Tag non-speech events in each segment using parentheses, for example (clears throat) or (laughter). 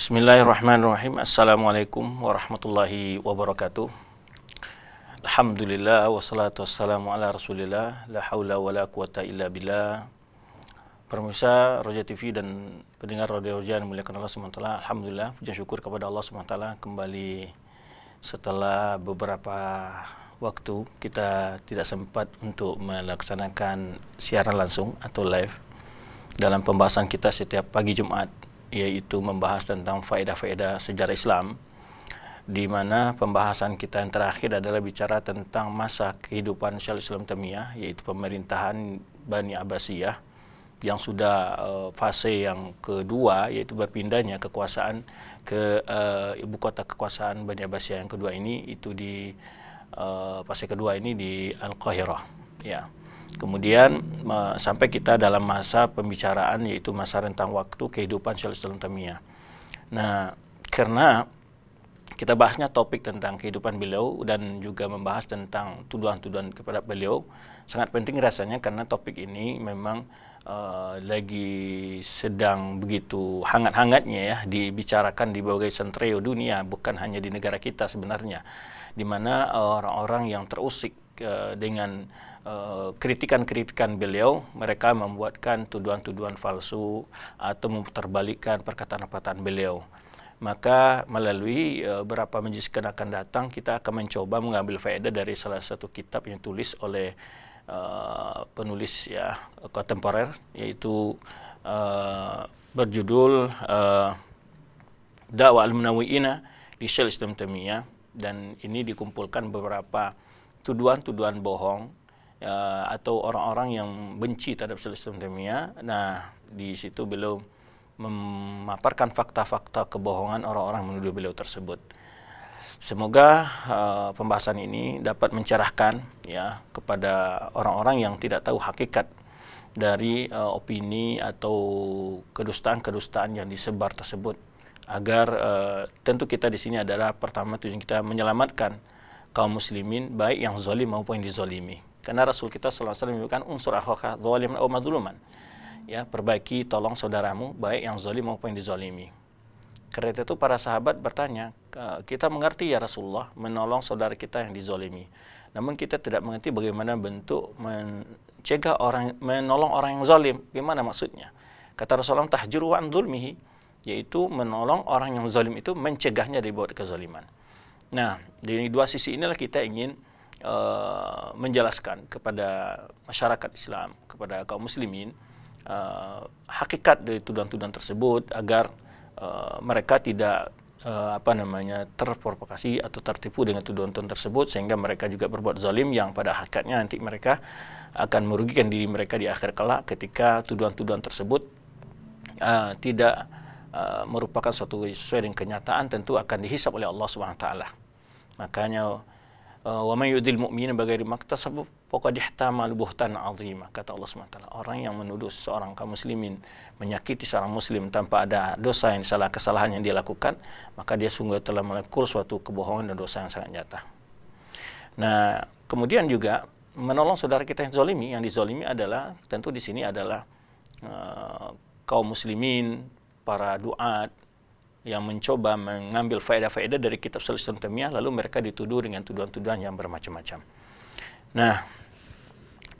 Bismillahirrahmanirrahim. Assalamualaikum warahmatullahi wabarakatuh. Alhamdulillah wassalatu wassalamu ala Rasulillah. La haula wala quwata illa billah. Pemirsa Roja TV dan pendengar Radio Roja yang muliakan Allah SWT Alhamdulillah puja syukur kepada Allah SWT kembali setelah beberapa waktu kita tidak sempat untuk melaksanakan siaran langsung atau live dalam pembahasan kita setiap pagi Jumat yaitu membahas tentang faedah-faedah sejarah Islam di mana pembahasan kita yang terakhir adalah bicara tentang masa kehidupan Syaikhul Islam Temiyah yaitu pemerintahan Bani Abbasiyah yang sudah uh, fase yang kedua yaitu berpindahnya kekuasaan ke uh, ibu kota kekuasaan Bani Abbasiyah yang kedua ini itu di uh, fase kedua ini di Al-Qahirah ya. Kemudian sampai kita dalam masa pembicaraan yaitu masa rentang waktu kehidupan Shalistun Temia. Nah, karena kita bahasnya topik tentang kehidupan beliau dan juga membahas tentang tuduhan-tuduhan kepada beliau sangat penting rasanya karena topik ini memang uh, lagi sedang begitu hangat-hangatnya ya dibicarakan di berbagai sentreo dunia bukan hanya di negara kita sebenarnya di mana orang-orang yang terusik uh, dengan Eh, kritikan-kritikan beliau, mereka membuatkan tuduhan-tuduhan palsu atau memutarbalikkan perkataan-perkataan beliau. Maka melalui uh, eh, berapa majlis akan datang, kita akan mencoba mengambil faedah dari salah satu kitab yang ditulis oleh uh, penulis ya kontemporer, yaitu uh, berjudul uh, Dakwah Al-Munawi'ina di Syekh Islam dan ini dikumpulkan beberapa tuduhan-tuduhan bohong Eh, atau orang-orang yang benci terhadap sistem demia, Nah, di situ beliau memaparkan fakta-fakta kebohongan orang-orang menuduh beliau tersebut. Semoga uh, pembahasan ini dapat mencerahkan ya kepada orang-orang yang tidak tahu hakikat dari uh, opini atau kedustaan-kedustaan yang disebar tersebut agar uh, tentu kita di sini adalah pertama tujuan kita menyelamatkan kaum muslimin baik yang zalim maupun yang dizalimi. Karena Rasul kita SAW menunjukkan unsur akhoka zolim atau madluman. Ya, perbaiki tolong saudaramu baik yang zolim maupun yang dizolimi Karena itu para sahabat bertanya, kita mengerti ya Rasulullah menolong saudara kita yang dizolimi. Namun kita tidak mengerti bagaimana bentuk mencegah orang, menolong orang yang zolim Gimana maksudnya? Kata Rasulullah tahjiru wa zulmihi, yaitu menolong orang yang zalim itu mencegahnya dari buat kezaliman. Nah, dari dua sisi inilah kita ingin Eh, menjelaskan kepada masyarakat Islam, kepada kaum muslimin uh, hakikat dari tuduhan-tuduhan tersebut agar uh, mereka tidak uh, apa namanya terprovokasi atau tertipu dengan tuduhan-tuduhan tersebut sehingga mereka juga berbuat zalim yang pada hakikatnya nanti mereka akan merugikan diri mereka di akhir kelak ketika tuduhan-tuduhan tersebut uh, tidak uh, merupakan suatu sesuai dengan kenyataan tentu akan dihisap oleh Allah Subhanahu wa taala. Makanya Eh, wa man yudil mu'minin bagairi maktasabu faqad ihtamal buhtan azima kata Allah SWT orang yang menuduh seorang kaum muslimin menyakiti seorang muslim tanpa ada dosa yang salah kesalahan yang dia lakukan maka dia sungguh telah melakukan suatu kebohongan dan dosa yang sangat nyata nah kemudian juga menolong saudara kita yang zolimi yang dizolimi adalah tentu di sini adalah uh, kaum muslimin para duat yang mencoba mengambil faedah-faedah dari kitab Sultan Temiyah lalu mereka dituduh dengan tuduhan-tuduhan yang bermacam-macam. Nah,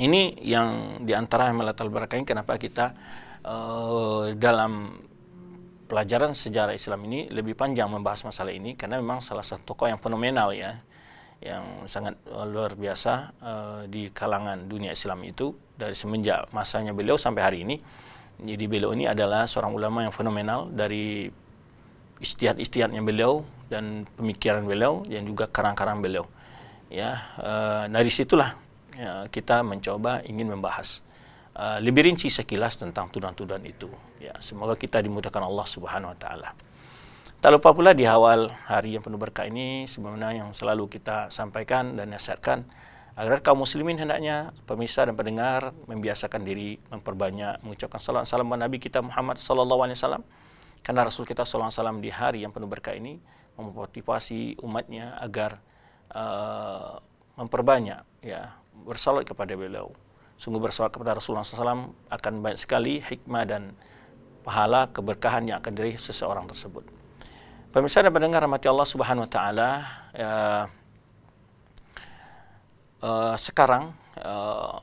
ini yang diantara melatal berakain kenapa kita uh, dalam pelajaran sejarah Islam ini lebih panjang membahas masalah ini karena memang salah satu tokoh yang fenomenal ya yang sangat eh, luar biasa uh, di kalangan dunia Islam itu dari semenjak masanya beliau sampai hari ini. Jadi beliau ini adalah seorang ulama yang fenomenal dari istiad-istiadnya beliau dan pemikiran beliau dan juga karang-karang beliau. Ya, uh, dari situlah ya, kita mencoba ingin membahas uh, lebih rinci sekilas tentang tuduhan-tuduhan itu. Ya, semoga kita dimudahkan Allah Subhanahu wa taala. Tak lupa pula di awal hari yang penuh berkah ini sebenarnya yang selalu kita sampaikan dan nasihatkan agar kaum muslimin hendaknya pemirsa dan pendengar membiasakan diri memperbanyak mengucapkan salam salam Nabi kita Muhammad sallallahu alaihi wasallam karena Rasul kita SAW di hari yang penuh berkah ini memotivasi umatnya agar uh, memperbanyak ya bersalat kepada beliau. Sungguh bersalat kepada Rasulullah SAW akan banyak sekali hikmah dan pahala keberkahan yang akan diri seseorang tersebut. Pemirsa dan pendengar rahmati Allah Subhanahu wa taala, uh, sekarang uh,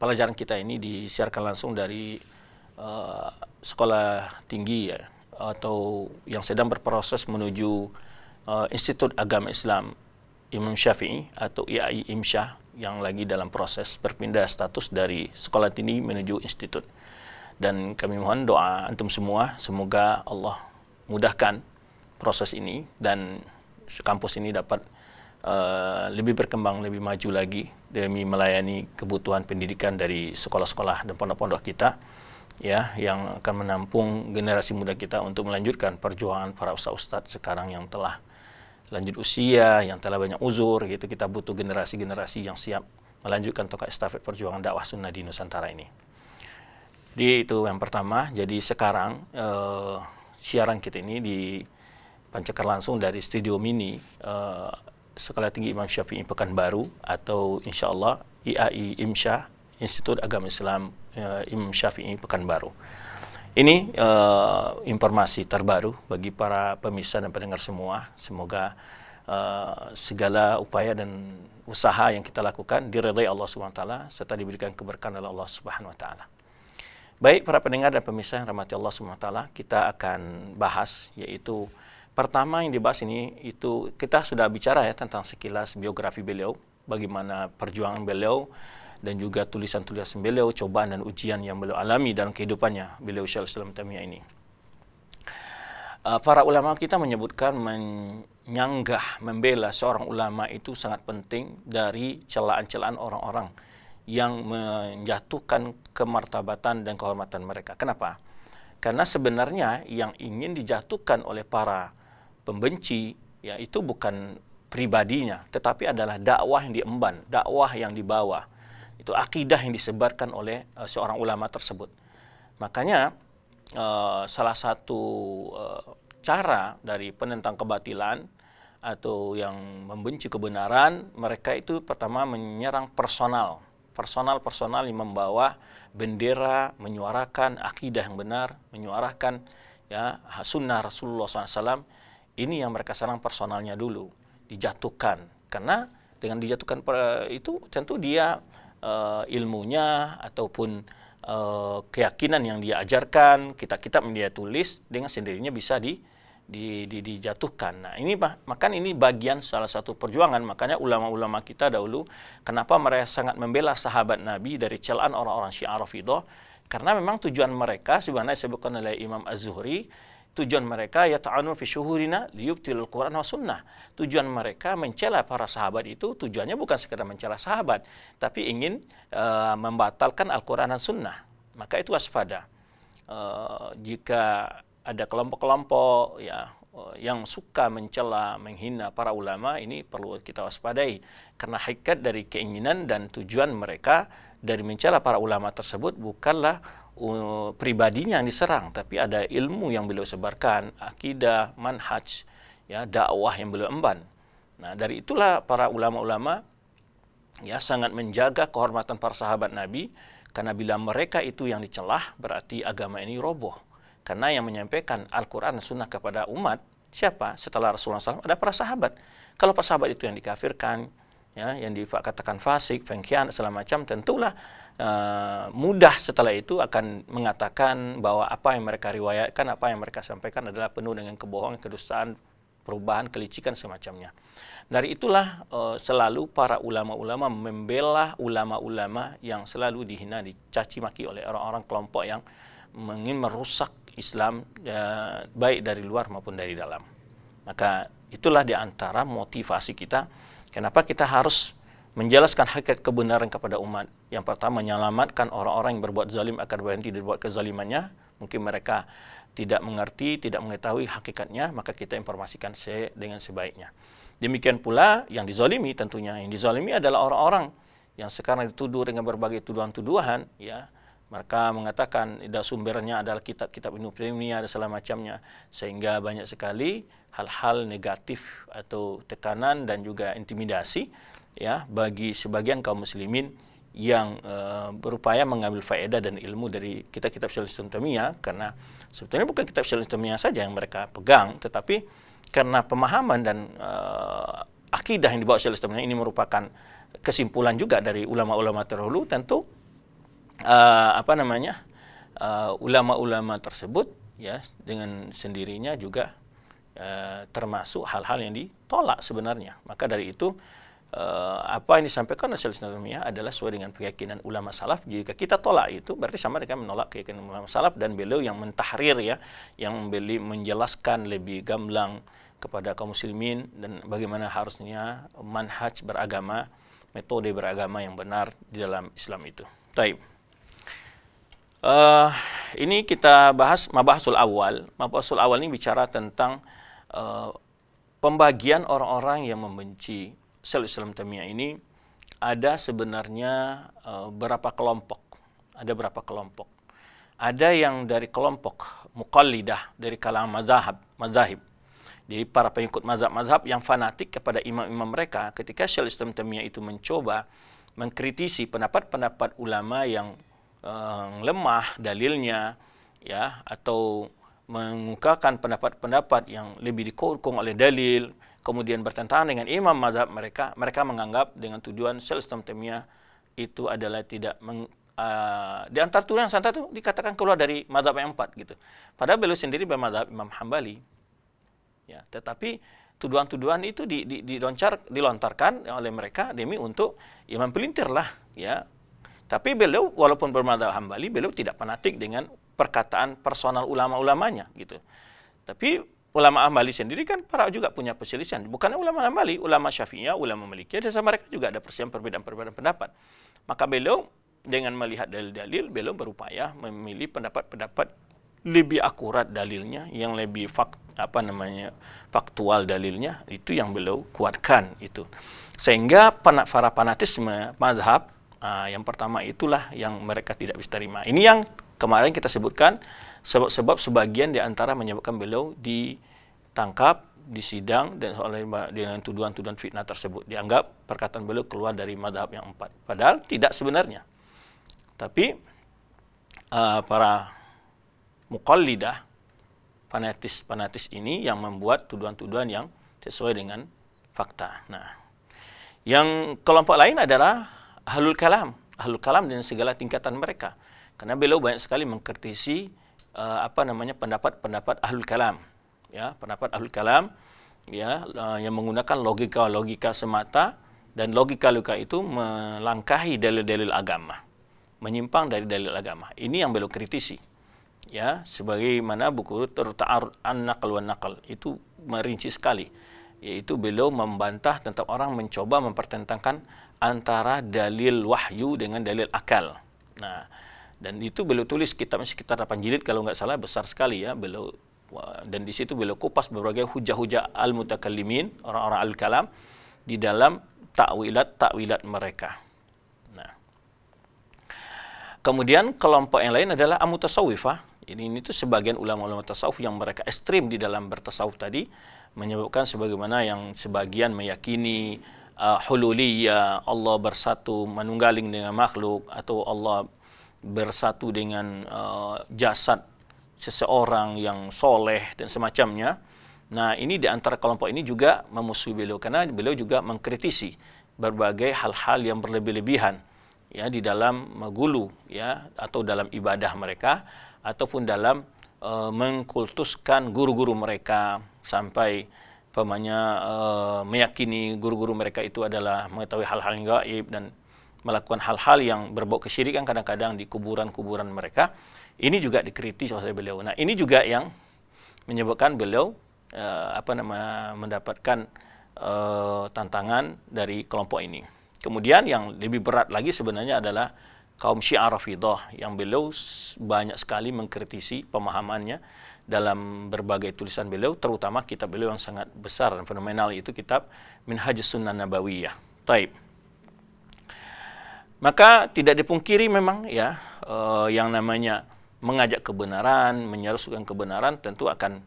pelajaran kita ini disiarkan langsung dari uh, sekolah tinggi ya atau yang sedang berproses menuju uh, Institut Agama Islam Imam Syafi'i atau IAI Imsyah yang lagi dalam proses berpindah status dari sekolah tinggi menuju institut. Dan kami mohon doa antum semua, semoga Allah mudahkan proses ini dan kampus ini dapat uh, lebih berkembang, lebih maju lagi demi melayani kebutuhan pendidikan dari sekolah-sekolah dan pondok-pondok kita ya yang akan menampung generasi muda kita untuk melanjutkan perjuangan para ustadz-ustadz sekarang yang telah lanjut usia, yang telah banyak uzur gitu. Kita butuh generasi-generasi yang siap melanjutkan tongkat estafet perjuangan dakwah sunnah di Nusantara ini. Di itu yang pertama. Jadi sekarang eh, siaran kita ini dipancarkan langsung dari studio mini eh, Sekolah Tinggi Imam Syafi'i Pekanbaru atau insyaallah IAI Imsyah Institut Agama Islam uh, Imam Syafi'i Pekanbaru. Ini uh, informasi terbaru bagi para pemirsa dan pendengar semua. Semoga uh, segala upaya dan usaha yang kita lakukan diridai Allah Subhanahu wa taala serta diberikan keberkahan oleh Allah Subhanahu wa taala. Baik para pendengar dan pemirsa yang rahmati Allah Subhanahu wa taala, kita akan bahas yaitu pertama yang dibahas ini itu kita sudah bicara ya tentang sekilas biografi beliau, bagaimana perjuangan beliau dan juga tulisan-tulisan beliau, cobaan dan ujian yang beliau alami dalam kehidupannya beliau Syekh Islam Tamiyah ini. Uh, para ulama kita menyebutkan menyanggah, membela seorang ulama itu sangat penting dari celaan-celaan orang-orang yang menjatuhkan kemartabatan dan kehormatan mereka. Kenapa? Karena sebenarnya yang ingin dijatuhkan oleh para pembenci yaitu bukan pribadinya, tetapi adalah dakwah yang diemban, dakwah yang dibawa itu akidah yang disebarkan oleh uh, seorang ulama tersebut. Makanya uh, salah satu uh, cara dari penentang kebatilan atau yang membenci kebenaran, mereka itu pertama menyerang personal, personal-personal yang membawa bendera, menyuarakan akidah yang benar, menyuarakan ya sunnah Rasulullah SAW. Ini yang mereka serang personalnya dulu, dijatuhkan. Karena dengan dijatuhkan itu tentu dia uh, ilmunya ataupun uh, keyakinan yang dia ajarkan, kitab-kitab yang dia tulis dengan sendirinya bisa di, di, di dijatuhkan. Nah, ini makan ini bagian salah satu perjuangan. Makanya ulama-ulama kita dahulu kenapa mereka sangat membela sahabat Nabi dari celaan orang-orang Syiah Rafidhah karena memang tujuan mereka sebenarnya disebutkan oleh Imam Az-Zuhri Tujuan mereka ya ta'anu fi syuhurina liyubtilul Quran wa sunnah. Tujuan mereka mencela para sahabat itu tujuannya bukan sekadar mencela sahabat, tapi ingin uh, membatalkan Al-Quran dan sunnah. Maka itu waspada. Uh, jika ada kelompok-kelompok ya eh, yang suka mencela, menghina para ulama ini perlu kita waspadai karena hakikat dari keinginan dan tujuan mereka dari mencela para ulama tersebut bukanlah pribadinya yang diserang, tapi ada ilmu yang beliau sebarkan, akidah, manhaj, ya dakwah yang beliau emban. Nah, dari itulah para ulama-ulama ya sangat menjaga kehormatan para sahabat Nabi karena bila mereka itu yang dicelah berarti agama ini roboh. Karena yang menyampaikan Al-Qur'an sunnah kepada umat siapa? Setelah Rasulullah SAW ada para sahabat. Kalau para sahabat itu yang dikafirkan, ya, yang dikatakan fasik, pengkhianat segala macam, tentulah uh, mudah setelah itu akan mengatakan bahwa apa yang mereka riwayatkan, apa yang mereka sampaikan adalah penuh dengan kebohongan, kedustaan, perubahan, kelicikan semacamnya. Dari itulah uh, selalu para ulama-ulama membela ulama-ulama yang selalu dihina, dicaci maki oleh orang-orang kelompok yang ingin merusak Islam uh, baik dari luar maupun dari dalam. Maka itulah di antara motivasi kita kenapa kita harus menjelaskan hakikat kebenaran kepada umat. Yang pertama, menyelamatkan orang-orang yang berbuat zalim agar berhenti berbuat kezalimannya. Mungkin mereka tidak mengerti, tidak mengetahui hakikatnya, maka kita informasikan se dengan sebaiknya. Demikian pula yang dizalimi tentunya. Yang dizalimi adalah orang-orang yang sekarang dituduh dengan berbagai tuduhan-tuduhan, ya, mereka mengatakan ada sumbernya adalah kitab-kitab Ibnu Taimiyah dan segala macamnya sehingga banyak sekali hal-hal negatif atau tekanan dan juga intimidasi ya bagi sebagian kaum muslimin yang e, berupaya mengambil faedah dan ilmu dari kitab-kitab Syaikhul Islam karena sebetulnya bukan kitab Syaikhul Islam saja yang mereka pegang tetapi karena pemahaman dan e, akidah yang dibawa Syaikhul Islam ini merupakan kesimpulan juga dari ulama-ulama terdahulu tentu e, apa namanya ulama-ulama tersebut ya dengan sendirinya juga termasuk hal-hal yang ditolak sebenarnya maka dari itu uh, apa yang disampaikan oleh Syaikhul Islam adalah sesuai dengan keyakinan ulama salaf. Jika kita tolak itu berarti sama dengan menolak keyakinan ulama salaf dan beliau yang mentahrir ya, yang beliau menjelaskan lebih gamblang kepada kaum muslimin dan bagaimana harusnya manhaj beragama, metode beragama yang benar di dalam Islam itu. Taib. Uh, ini kita bahas mabahsul awal. Mabahsul awal ini bicara tentang uh, pembagian orang-orang yang membenci sel Islam Temia ini ada sebenarnya eh, berapa kelompok. Ada berapa kelompok. Ada yang dari kelompok muqallidah dari kalangan mazhab, mazahib. Jadi para pengikut mazhab-mazhab yang fanatik kepada imam-imam mereka ketika Syekh Islam Temia itu mencoba mengkritisi pendapat-pendapat ulama yang uh, lemah dalilnya ya atau mengungkapkan pendapat-pendapat yang lebih dikokong oleh dalil kemudian bertentangan dengan imam mazhab mereka, mereka menganggap dengan tujuan sel sistem temia itu adalah tidak meng, uh, di yang santai itu dikatakan keluar dari mazhab yang empat gitu. Padahal beliau sendiri bermazhab Imam Hambali. Ya, tetapi tuduhan-tuduhan itu di, di, diloncar, dilontarkan oleh mereka demi untuk ya mempelintir lah ya. Tapi beliau walaupun bermadzhab Hambali, beliau tidak fanatik dengan perkataan personal ulama-ulamanya gitu. Tapi ulama ahmali sendiri kan para juga punya perselisihan. Bukan ulama ahmali ulama Syafi'iyah, ulama Malikiyah, dan mereka juga ada perselisihan perbedaan-perbedaan pendapat. Maka beliau dengan melihat dalil-dalil, beliau berupaya memilih pendapat-pendapat lebih akurat dalilnya, yang lebih fak, apa namanya faktual dalilnya, itu yang beliau kuatkan itu. Sehingga para fanatisme mazhab uh, yang pertama itulah yang mereka tidak bisa terima. Ini yang kemarin kita sebutkan sebab-sebab sebagian di antara menyebabkan beliau di tangkap disidang dan oleh dengan tuduhan-tuduhan fitnah tersebut dianggap perkataan beliau keluar dari madhab yang empat padahal tidak sebenarnya tapi uh, para mukallidah fanatis-fanatis ini yang membuat tuduhan-tuduhan yang sesuai dengan fakta nah yang kelompok lain adalah ahlul kalam ahlul kalam dan segala tingkatan mereka karena beliau banyak sekali mengkritisi uh, apa namanya pendapat-pendapat ahlul kalam ya pendapat ahlul kalam ya yang menggunakan logika-logika semata dan logika-logika itu melangkahi dalil-dalil agama menyimpang dari dalil agama ini yang beliau kritisi ya sebagaimana buku tertaarud anak keluar nakal itu merinci sekali yaitu beliau membantah tentang orang mencoba mempertentangkan antara dalil wahyu dengan dalil akal. Nah, dan itu beliau tulis kitabnya sekitar 8 jilid kalau nggak salah besar sekali ya beliau dan di situ beliau kupas berbagai hujah-hujah al-mutakallimin, orang-orang al-kalam di dalam takwilat-takwilat mereka. Nah. Kemudian kelompok yang lain adalah amutasawifah. Ini ini itu sebagian ulama-ulama tasawuf yang mereka ekstrim di dalam bertasawuf tadi menyebabkan sebagaimana yang sebagian meyakini uh, hululiyah, Allah bersatu menunggaling dengan makhluk atau Allah bersatu dengan uh, jasad seseorang yang soleh dan semacamnya. Nah, ini di antara kelompok ini juga memusuhi beliau karena beliau juga mengkritisi berbagai hal-hal yang berlebih-lebihan ya di dalam magulu ya atau dalam ibadah mereka ataupun dalam e, mengkultuskan guru-guru mereka sampai pemanya e, eh, meyakini guru-guru mereka itu adalah mengetahui hal-hal yang gaib dan melakukan hal-hal yang berbau kesyirikan kadang-kadang di kuburan-kuburan mereka ini juga dikritis oleh beliau. Nah, ini juga yang menyebabkan beliau uh, apa nama mendapatkan uh, tantangan dari kelompok ini. Kemudian yang lebih berat lagi sebenarnya adalah kaum Syiah Rafidah yang beliau banyak sekali mengkritisi pemahamannya dalam berbagai tulisan beliau, terutama kitab beliau yang sangat besar dan fenomenal itu kitab Minhaj Sunan Nabawiyah. Taib. Maka tidak dipungkiri memang ya uh, yang namanya mengajak kebenaran, menyerusukan kebenaran tentu akan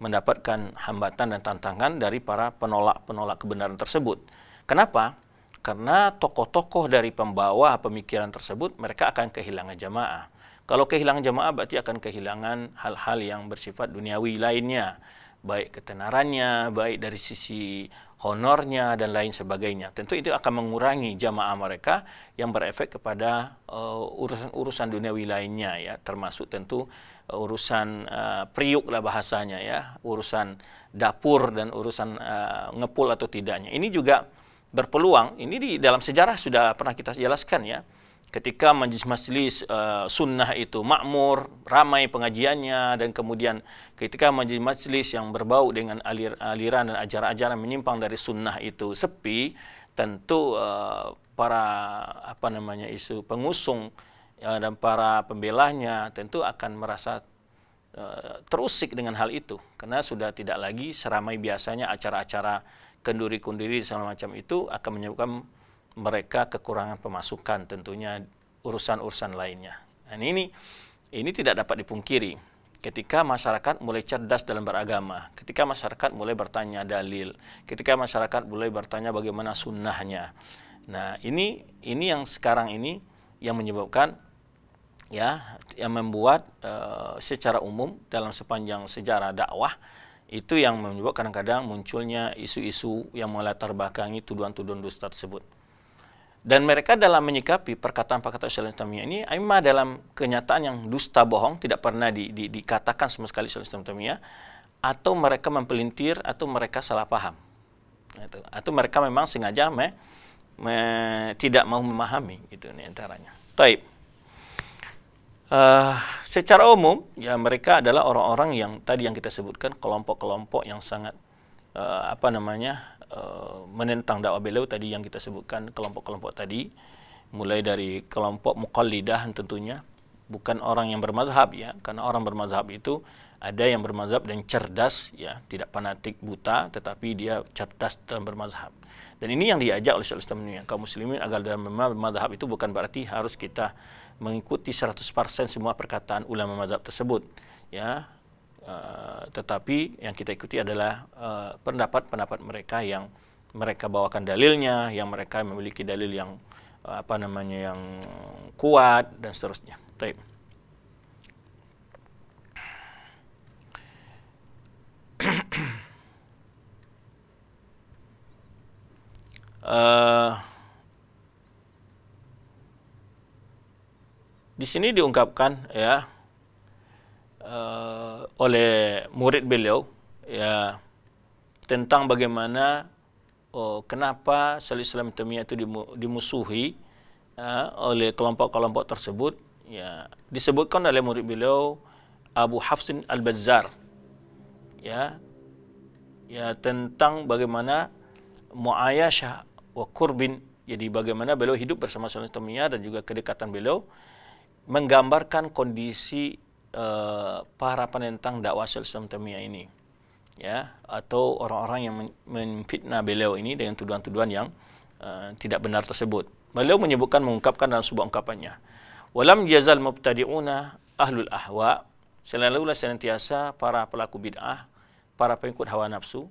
mendapatkan hambatan dan tantangan dari para penolak-penolak kebenaran tersebut. Kenapa? Karena tokoh-tokoh dari pembawa pemikiran tersebut mereka akan kehilangan jamaah. Kalau kehilangan jamaah berarti akan kehilangan hal-hal yang bersifat duniawi lainnya, baik ketenarannya, baik dari sisi honornya dan lain sebagainya. Tentu itu akan mengurangi jamaah mereka yang berefek kepada urusan-urusan eh, uh, duniawi lainnya ya, termasuk tentu uh, urusan uh, eh, priuk lah bahasanya ya, urusan dapur dan urusan uh, ngepul atau tidaknya. Ini juga berpeluang, ini di dalam sejarah sudah pernah kita jelaskan ya ketika majelis-majelis uh, eh, sunnah itu makmur, ramai pengajiannya dan kemudian ketika majelis-majelis yang berbau dengan alir, aliran dan ajaran-ajaran menyimpang dari sunnah itu sepi, tentu uh, para apa namanya isu pengusung uh, dan para pembelanya tentu akan merasa terusik dengan hal itu karena sudah tidak lagi seramai biasanya acara-acara kenduri-kunduri segala macam itu akan menyebabkan mereka kekurangan pemasukan tentunya urusan-urusan lainnya. Dan ini ini tidak dapat dipungkiri. Ketika masyarakat mulai cerdas dalam beragama, ketika masyarakat mulai bertanya dalil, ketika masyarakat mulai bertanya bagaimana sunnahnya. Nah, ini ini yang sekarang ini yang menyebabkan ya yang membuat uh, secara umum dalam sepanjang sejarah dakwah itu yang menyebabkan kadang-kadang munculnya isu-isu yang melatar belakangi tuduhan-tuduhan dusta tersebut. Dan mereka dalam menyikapi perkataan-perkataan Islam Tamiyah ini, Aima dalam kenyataan yang dusta bohong, tidak pernah di, di, dikatakan sama sekali Islam Tamiyah, atau mereka mempelintir, atau mereka salah paham. Gitu. Atau, mereka memang sengaja me, me, tidak mau memahami, gitu nih antaranya. baik Uh, eh, secara umum, ya mereka adalah orang-orang yang tadi yang kita sebutkan kelompok-kelompok yang sangat uh, apa namanya Eh, menentang dakwah beliau tadi yang kita sebutkan kelompok-kelompok tadi mulai dari kelompok muqallidah tentunya bukan orang yang bermazhab ya karena orang bermazhab itu ada yang bermazhab dan cerdas ya tidak fanatik buta tetapi dia cerdas dan bermazhab dan ini yang diajak oleh Syaikhul Islam yang kaum muslimin agar dalam bermazhab itu bukan berarti harus kita mengikuti 100% semua perkataan ulama mazhab tersebut ya Eh, tetapi yang kita ikuti adalah eh, pendapat-pendapat uh, mereka yang mereka bawakan dalilnya, yang mereka memiliki dalil yang uh, apa namanya yang kuat dan seterusnya. Taip. uh, (clears throat) di sini diungkapkan ya oleh murid beliau ya tentang bagaimana oh, kenapa Salih Islam Temiyah itu dimusuhi ya, oleh kelompok-kelompok tersebut ya disebutkan oleh murid beliau Abu Hafsin Al-Bazzar ya ya tentang bagaimana Muayyashah wa kurbin jadi bagaimana beliau hidup bersama Islam Temiyah dan juga kedekatan beliau menggambarkan kondisi Eh, para penentang dakwah Islam Temia ini ya atau orang-orang yang memfitnah beliau ini dengan tuduhan-tuduhan yang uh, tidak benar tersebut. Beliau menyebutkan mengungkapkan dalam sebuah ungkapannya. Walam jazal mubtadi'una ahlul ahwa selalulah senantiasa para pelaku bid'ah, para pengikut hawa nafsu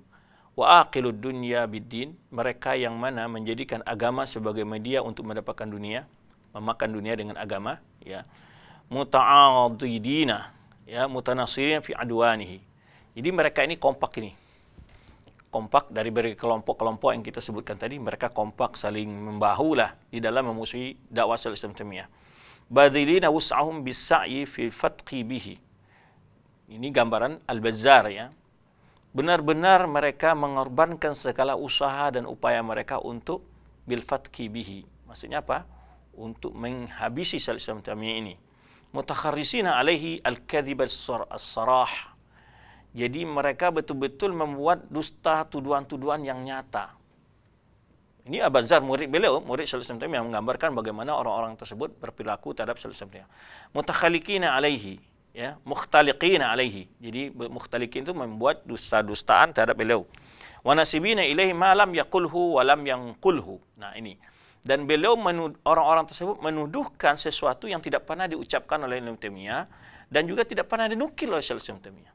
wa aqilud dunya bidin mereka yang mana menjadikan agama sebagai media untuk mendapatkan dunia, memakan dunia dengan agama ya muta'adidina ya mutanasirina fi adwanihi. Jadi mereka ini kompak ini. Kompak dari berbagai kelompok-kelompok yang kita sebutkan tadi, mereka kompak saling membahulah di dalam memusuhi dakwah Islam Temiyah. Badilina wus'ahum bisa'yi fil fatqi bihi. Ini gambaran Al-Bazzar ya. Benar-benar mereka mengorbankan segala usaha dan upaya mereka untuk bil fatqi bihi. Maksudnya apa? Untuk menghabisi Islam Temiyah ini mutakharrisina alaihi al-kadhib as-sarah. Jadi mereka betul-betul membuat dusta tuduhan-tuduhan yang nyata. Ini Abazar murid beliau, murid Shalih yang menggambarkan bagaimana orang-orang tersebut berperilaku terhadap Shalih Mutakhalikina alaihi, ya, mukhtaliqina alaihi. Jadi mukhtaliqin itu membuat dusta-dustaan terhadap beliau. Wa nasibina ilaihi ma lam yaqulhu wa lam yanqulhu. Nah, ini dan beliau orang-orang tersebut menuduhkan sesuatu yang tidak pernah diucapkan oleh Ibn Taimiyah dan juga tidak pernah dinukil oleh Syekh Taimiyah.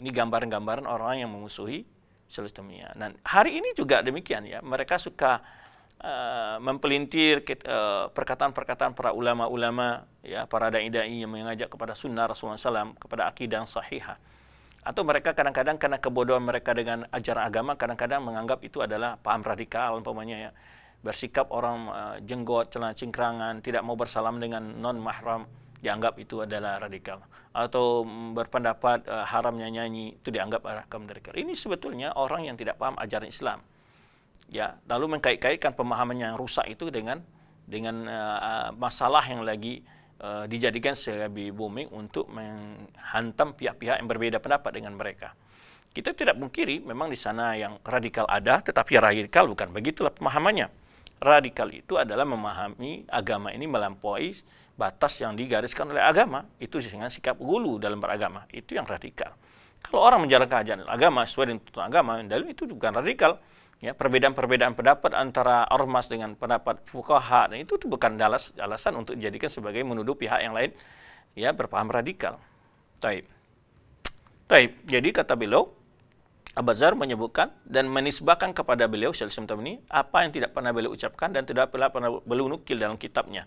Ini gambaran-gambaran orang yang memusuhi Syekh Taimiyah. Dan hari ini juga demikian ya, mereka suka uh, mempelintir eh, perkataan-perkataan uh, para ulama-ulama ya, para dai-dai yang mengajak kepada sunnah Rasulullah SAW, kepada akidah yang sahihah atau mereka kadang-kadang karena kebodohan mereka dengan ajaran agama, kadang-kadang menganggap itu adalah paham radikal, umpamanya ya. Bersikap orang uh, jenggot, celana cingkrangan, tidak mau bersalam dengan non-mahram, dianggap itu adalah radikal. Atau mm, berpendapat uh, eh, haramnya nyanyi, itu dianggap radikal. Ini sebetulnya orang yang tidak paham ajaran Islam. Ya, lalu mengkait-kaitkan pemahamannya yang rusak itu dengan dengan uh, masalah yang lagi uh, dijadikan sebagai booming untuk menghantam pihak-pihak yang berbeda pendapat dengan mereka. Kita tidak mungkiri memang di sana yang radikal ada, tetapi radikal bukan begitulah pemahamannya. Radikal itu adalah memahami agama ini melampaui batas yang digariskan oleh agama. Itu dengan sikap gulu dalam beragama. Itu yang radikal. Kalau orang menjalankan ajaran agama sesuai dengan tuntutan agama, dalil itu bukan radikal ya perbedaan-perbedaan pendapat antara ormas dengan pendapat fukaha dan nah, itu, itu bukan dalas alasan untuk dijadikan sebagai menuduh pihak yang lain ya berpaham radikal. Taib. Taib. Jadi kata beliau Abazar menyebutkan dan menisbahkan kepada beliau Syaikhul ini apa yang tidak pernah beliau ucapkan dan tidak pernah pernah beliau nukil dalam kitabnya.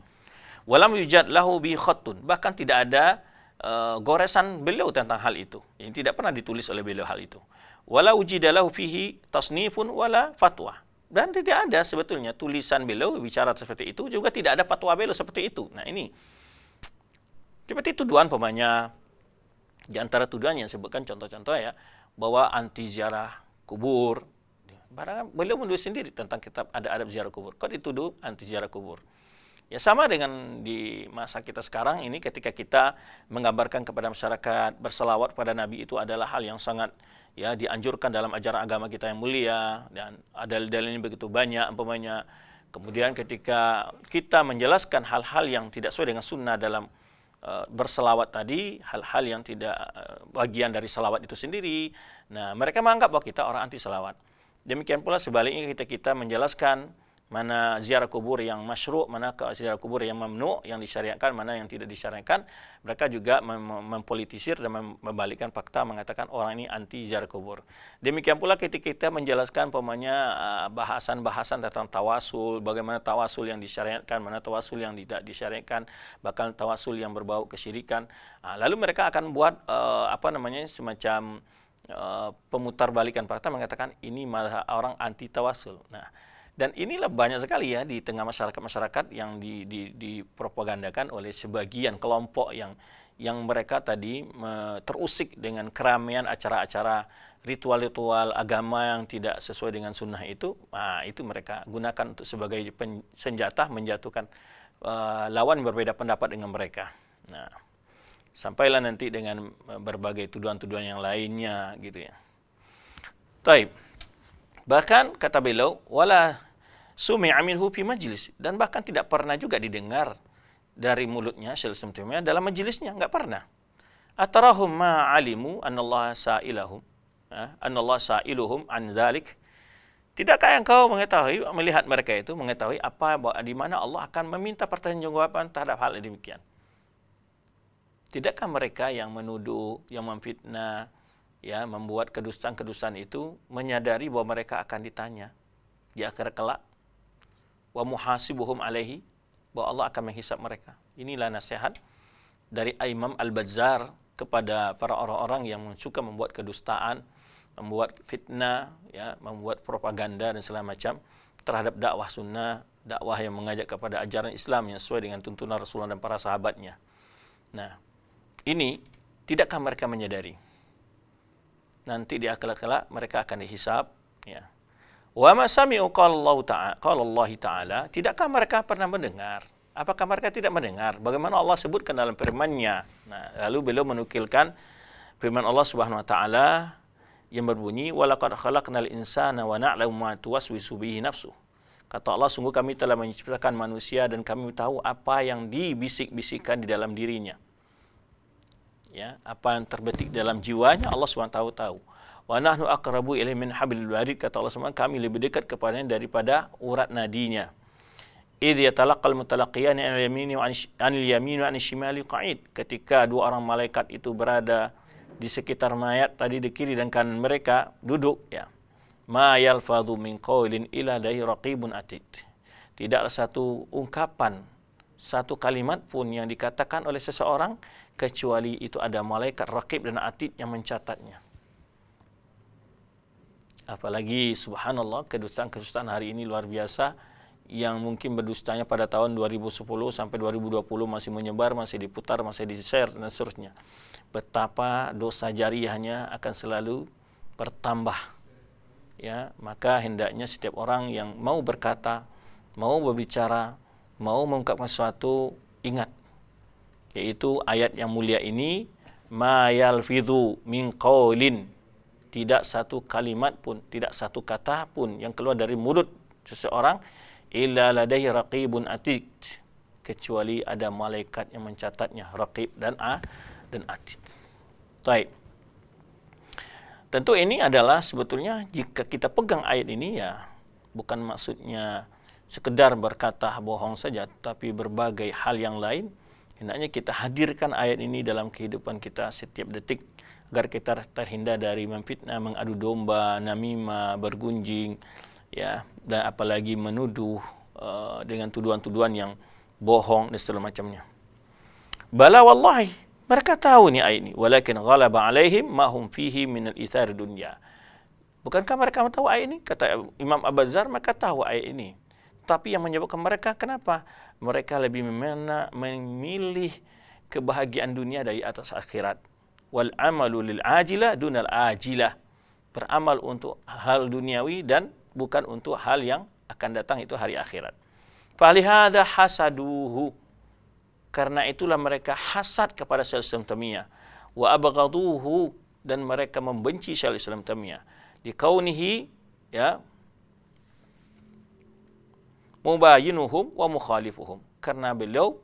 Walam yujad lahu bi khattun. Bahkan tidak ada uh, goresan beliau tentang hal itu. yang tidak pernah ditulis oleh beliau hal itu wala ujidalahu fihi tasnifun wala fatwa. Dan tidak ada sebetulnya tulisan beliau bicara seperti itu juga tidak ada fatwa beliau seperti itu. Nah ini seperti tuduhan pemanya di antara tuduhan yang sebutkan contoh-contoh ya bahwa anti ziarah kubur. Barang beliau menulis sendiri tentang kitab ada adab ziarah kubur. Kok dituduh anti ziarah kubur? Ya sama dengan di masa kita sekarang ini ketika kita menggambarkan kepada masyarakat berselawat pada Nabi itu adalah hal yang sangat ya dianjurkan dalam ajaran agama kita yang mulia dan ada dalilnya begitu banyak umpamanya. Kemudian ketika kita menjelaskan hal-hal yang tidak sesuai dengan sunnah dalam eh, berselawat tadi, hal-hal yang tidak eh, bagian dari selawat itu sendiri. Nah, mereka menganggap bahwa kita orang anti selawat. Demikian pula sebaliknya kita kita menjelaskan mana ziarah kubur yang masyruk, mana ziarah kubur yang memnu, yang disyariatkan, mana yang tidak disyariatkan. Mereka juga mem mempolitisir dan membalikkan fakta mengatakan orang ini anti ziarah kubur. Demikian pula ketika kita menjelaskan pemanya ah, bahasan-bahasan tentang tawasul, bagaimana tawasul yang disyariatkan, mana tawasul yang tidak disyariatkan, bahkan tawasul yang berbau kesyirikan. Ah, lalu mereka akan buat eh, apa namanya semacam uh, eh, pemutarbalikan fakta mengatakan ini malah orang anti tawasul. Nah, dan inilah banyak sekali ya di tengah masyarakat-masyarakat yang dipropagandakan oleh sebagian kelompok yang yang mereka tadi terusik dengan keramaian acara-acara ritual-ritual agama yang tidak sesuai dengan sunnah itu, nah, itu mereka gunakan untuk sebagai senjata menjatuhkan uh, lawan berbeda pendapat dengan mereka. Nah, sampailah nanti dengan berbagai tuduhan-tuduhan yang lainnya gitu ya. Taib. Bahkan kata beliau, wala sumi'a minhu fi majlis dan bahkan tidak pernah juga didengar dari mulutnya Syaikhul Islam dalam majlisnya nggak pernah. Atarahum ma alimu anallaha sa'ilahum anallah ya, sa'iluhum an dzalik. Tidakkah engkau mengetahui melihat mereka itu mengetahui apa di mana Allah akan meminta pertanggungjawaban terhadap hal demikian? Tidakkah mereka yang menuduh, yang memfitnah, ya membuat kedustaan-kedustaan itu menyadari bahwa mereka akan ditanya di akhir kelak wa muhasibuhum alaihi bahwa Allah akan menghisap mereka. Inilah nasihat dari Imam Al-Bazzar kepada para orang-orang yang suka membuat kedustaan, membuat fitnah, ya, membuat propaganda dan segala macam terhadap dakwah sunnah, dakwah yang mengajak kepada ajaran Islam yang sesuai dengan tuntunan Rasulullah dan para sahabatnya. Nah, ini tidakkah mereka menyadari? nanti di akhirat kelak mereka akan dihisap ya wa masami'u qala Allah ta'ala ta'ala tidakkah mereka pernah mendengar apakah mereka tidak mendengar bagaimana Allah sebutkan dalam firman-Nya nah lalu beliau menukilkan firman Allah Subhanahu wa taala yang berbunyi walaqad khalaqnal insana wa na'lamu ma tuwaswisu bihi nafsuh Kata Allah, sungguh kami telah menciptakan manusia dan kami tahu apa yang dibisik-bisikkan di dalam dirinya ya apa yang terbetik dalam jiwanya Allah SWT tahu wa nahnu aqrabu ilaihi min hablil warid kata Allah SWT kami lebih dekat kepadanya daripada urat nadinya idh yatalaqal mutalaqiyan an yamini wa an yamini wa an shimali qa'id ketika dua orang malaikat itu berada di sekitar mayat tadi di kiri dan kanan mereka duduk ya ma yalfadhu min qawlin illa dahi raqibun atid tidak satu ungkapan satu kalimat pun yang dikatakan oleh seseorang kecuali itu ada malaikat rakib dan atid yang mencatatnya. Apalagi subhanallah kedustaan kedustaan hari ini luar biasa yang mungkin berdustanya pada tahun 2010 sampai 2020 masih menyebar, masih diputar, masih di-share dan seterusnya. Betapa dosa jariahnya akan selalu bertambah. Ya, maka hendaknya setiap orang yang mau berkata, mau berbicara, mau mengungkapkan sesuatu, ingat yaitu ayat yang mulia ini ma yalfidhu min qawlin tidak satu kalimat pun tidak satu kata pun yang keluar dari mulut seseorang illa ladaihi raqibun atid kecuali ada malaikat yang mencatatnya raqib dan a dan atid baik tentu ini adalah sebetulnya jika kita pegang ayat ini ya bukan maksudnya sekedar berkata bohong saja tapi berbagai hal yang lain Hendaknya kita hadirkan ayat ini dalam kehidupan kita setiap detik agar kita terhindar dari memfitnah, mengadu domba, namimah, bergunjing, ya, dan apalagi menuduh uh, dengan tuduhan-tuduhan yang bohong dan segala macamnya. Bala wallahi, mereka tahu nih ayat ini, walakin ghalaba alaihim ma hum fihi min al-ithar dunya. Bukankah mereka tahu ayat ini? Kata Imam Abazar, mereka tahu ayat ini. Tapi yang menyebabkan mereka kenapa? Mereka lebih memilih kebahagiaan dunia dari atas akhirat. Wal amalu lil ajila dunal ajila. Beramal untuk hal duniawi dan bukan untuk hal yang akan datang itu hari akhirat. Falihada hasaduhu. Karena itulah mereka hasad kepada sel Islam Tamiyah. Wa abagaduhu dan mereka membenci sel Islam Tamiyah. Dikaunihi ya mubayinuhum wa mukhalifuhum karena beliau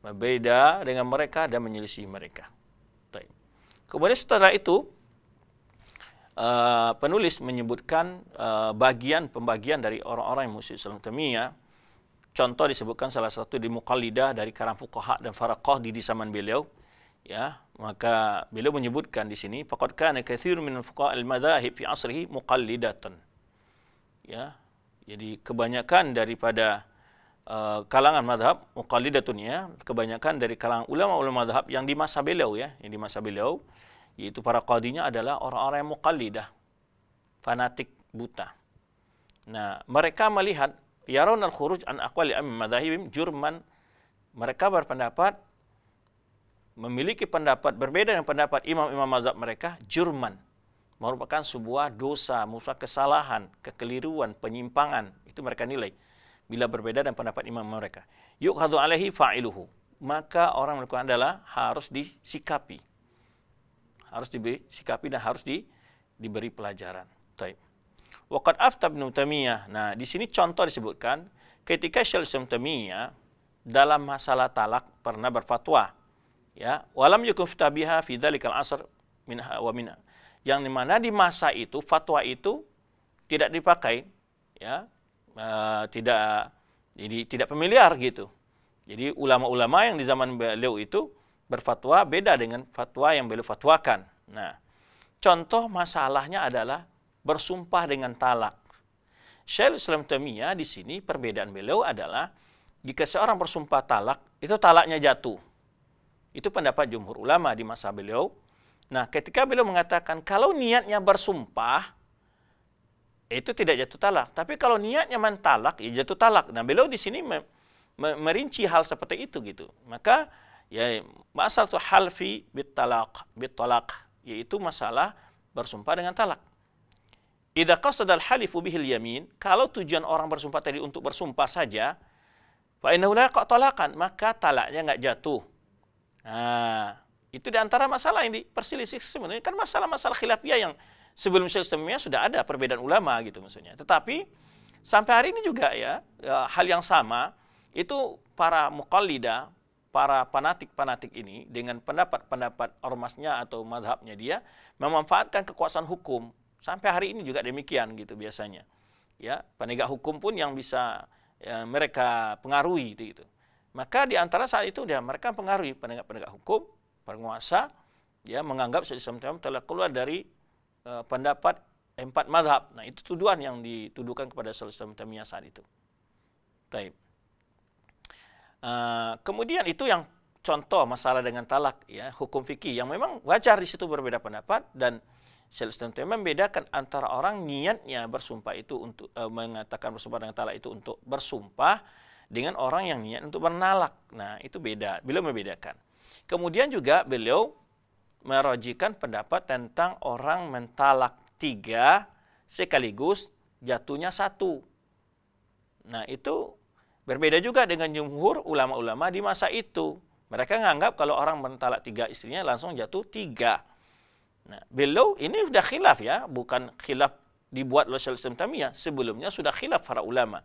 berbeda dengan mereka dan menyelisih mereka. Baik. Kemudian setelah itu eh, penulis menyebutkan eh, bagian pembagian dari orang-orang yang musyrik Islam Temiyah. Contoh disebutkan salah satu di Muqallidah dari karang fuqaha dan faraqah di zaman beliau. Ya, maka beliau menyebutkan di sini faqad kana katsirun min fuqaha al-madahib fi asrihi muqallidatan. Ya, jadi kebanyakan daripada uh, kalangan madhab muqallidatun ya, kebanyakan dari kalangan ulama-ulama madhab yang di masa beliau ya, yang di masa beliau yaitu para qadinya adalah orang-orang yang muqallidah, fanatik buta. Nah, mereka melihat yaron al-khuruj an aqwali am madahibim jurman mereka berpendapat memiliki pendapat berbeda dengan pendapat imam-imam mazhab mereka jurman merupakan sebuah dosa, musuh kesalahan, kekeliruan, penyimpangan. Itu mereka nilai bila berbeda dan pendapat imam mereka. yuk hadu alaihi fa'iluhu. Maka orang melakukan adalah harus disikapi. Harus disikapi dan harus di, diberi pelajaran. Taib. Waqad afta bin Nah, di sini contoh disebutkan ketika Syal Ibn Tamiyah dalam masalah talak pernah berfatwa ya walam yakun ftabiha fidhalikal asr minha wa minha yang dimana di masa itu fatwa itu tidak dipakai ya e, tidak jadi tidak familiar gitu jadi ulama-ulama yang di zaman beliau itu berfatwa beda dengan fatwa yang beliau fatwakan nah contoh masalahnya adalah bersumpah dengan talak Syekh Islam tamia di sini perbedaan beliau adalah jika seorang bersumpah talak itu talaknya jatuh itu pendapat jumhur ulama di masa beliau Nah, ketika beliau mengatakan kalau niatnya bersumpah itu tidak jatuh talak, tapi kalau niatnya mentalak ya jatuh talak. Nah, beliau di sini me me merinci hal seperti itu gitu. Maka ya masalah halfi bitalak bitalak yaitu masalah bersumpah dengan talak. Idza qasada al-halifu bihil yamin, kalau tujuan orang bersumpah tadi untuk bersumpah saja, fa innahu la maka talaknya enggak jatuh. Nah, itu di antara masalah yang diperselisih sebenarnya kan masalah-masalah khilafiyah yang sebelum sistemnya sudah ada perbedaan ulama gitu maksudnya. Tetapi sampai hari ini juga ya, ya hal yang sama itu para mukallida, para fanatik-fanatik ini dengan pendapat-pendapat ormasnya atau mazhabnya dia memanfaatkan kekuasaan hukum. Sampai hari ini juga demikian gitu biasanya. Ya, penegak hukum pun yang bisa ya, mereka pengaruhi gitu. Maka di antara saat itu dia mereka pengaruhi penegak-penegak hukum penguasa ya menganggap Syekh Islam Taimiyah telah keluar dari uh, pendapat empat madhab. Nah itu tuduhan yang dituduhkan kepada Syekh Islam Taimiyah saat itu. Baik. Uh, kemudian itu yang contoh masalah dengan talak ya hukum fikih yang memang wajar di situ berbeda pendapat dan Syekh Islam Taimiyah membedakan antara orang niatnya bersumpah itu untuk uh, mengatakan bersumpah dengan talak itu untuk bersumpah dengan orang yang niat untuk menalak. Nah, itu beda. Bila membedakan. Kemudian juga beliau merojikan pendapat tentang orang mentalak tiga sekaligus jatuhnya satu. Nah itu berbeda juga dengan jumhur ulama-ulama di masa itu. Mereka menganggap kalau orang mentalak tiga istrinya langsung jatuh tiga. Nah, beliau ini sudah khilaf ya, bukan khilaf dibuat oleh Syaikhul Islam Tamiyah, sebelumnya sudah khilaf para ulama.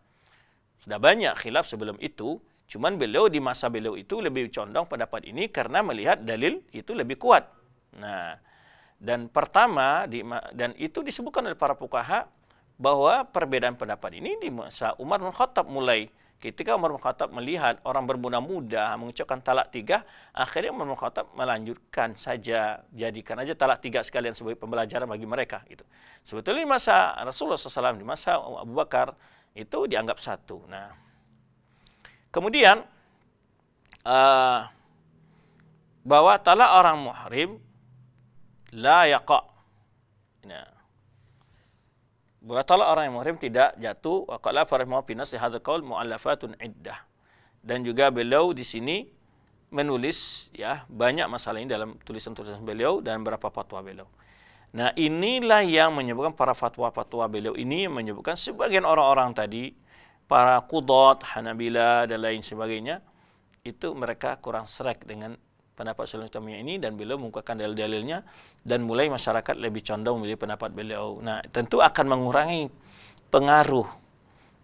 Sudah banyak khilaf sebelum itu Cuman beliau di masa beliau itu lebih condong pendapat ini karena melihat dalil itu lebih kuat. Nah, dan pertama di, dan itu disebutkan oleh para pukaha bahwa perbedaan pendapat ini di masa Umar bin Khattab mulai ketika Umar bin Khattab melihat orang bermuda muda mengucapkan talak tiga, akhirnya Umar bin Khattab melanjutkan saja jadikan aja talak tiga sekalian sebagai pembelajaran bagi mereka itu. Sebetulnya di masa Rasulullah SAW di masa Abu Bakar itu dianggap satu. Nah, Kemudian uh, bahwa talak orang muhrim la yaqa. Nah. Bahwa talak orang yang muhrim tidak jatuh wa qala farahmu binas hadzal qaul muallafatun iddah. Dan juga beliau di sini menulis ya banyak masalah ini dalam tulisan-tulisan beliau dan beberapa fatwa beliau. Nah, inilah yang menyebabkan para fatwa-fatwa beliau ini menyebabkan sebagian orang-orang tadi para kudot, hanabila dan lain sebagainya itu mereka kurang serak dengan pendapat Syaikhul Islam ini dan beliau mengungkapkan dalil-dalilnya dan mulai masyarakat lebih condong memilih pendapat beliau. Nah, tentu akan mengurangi pengaruh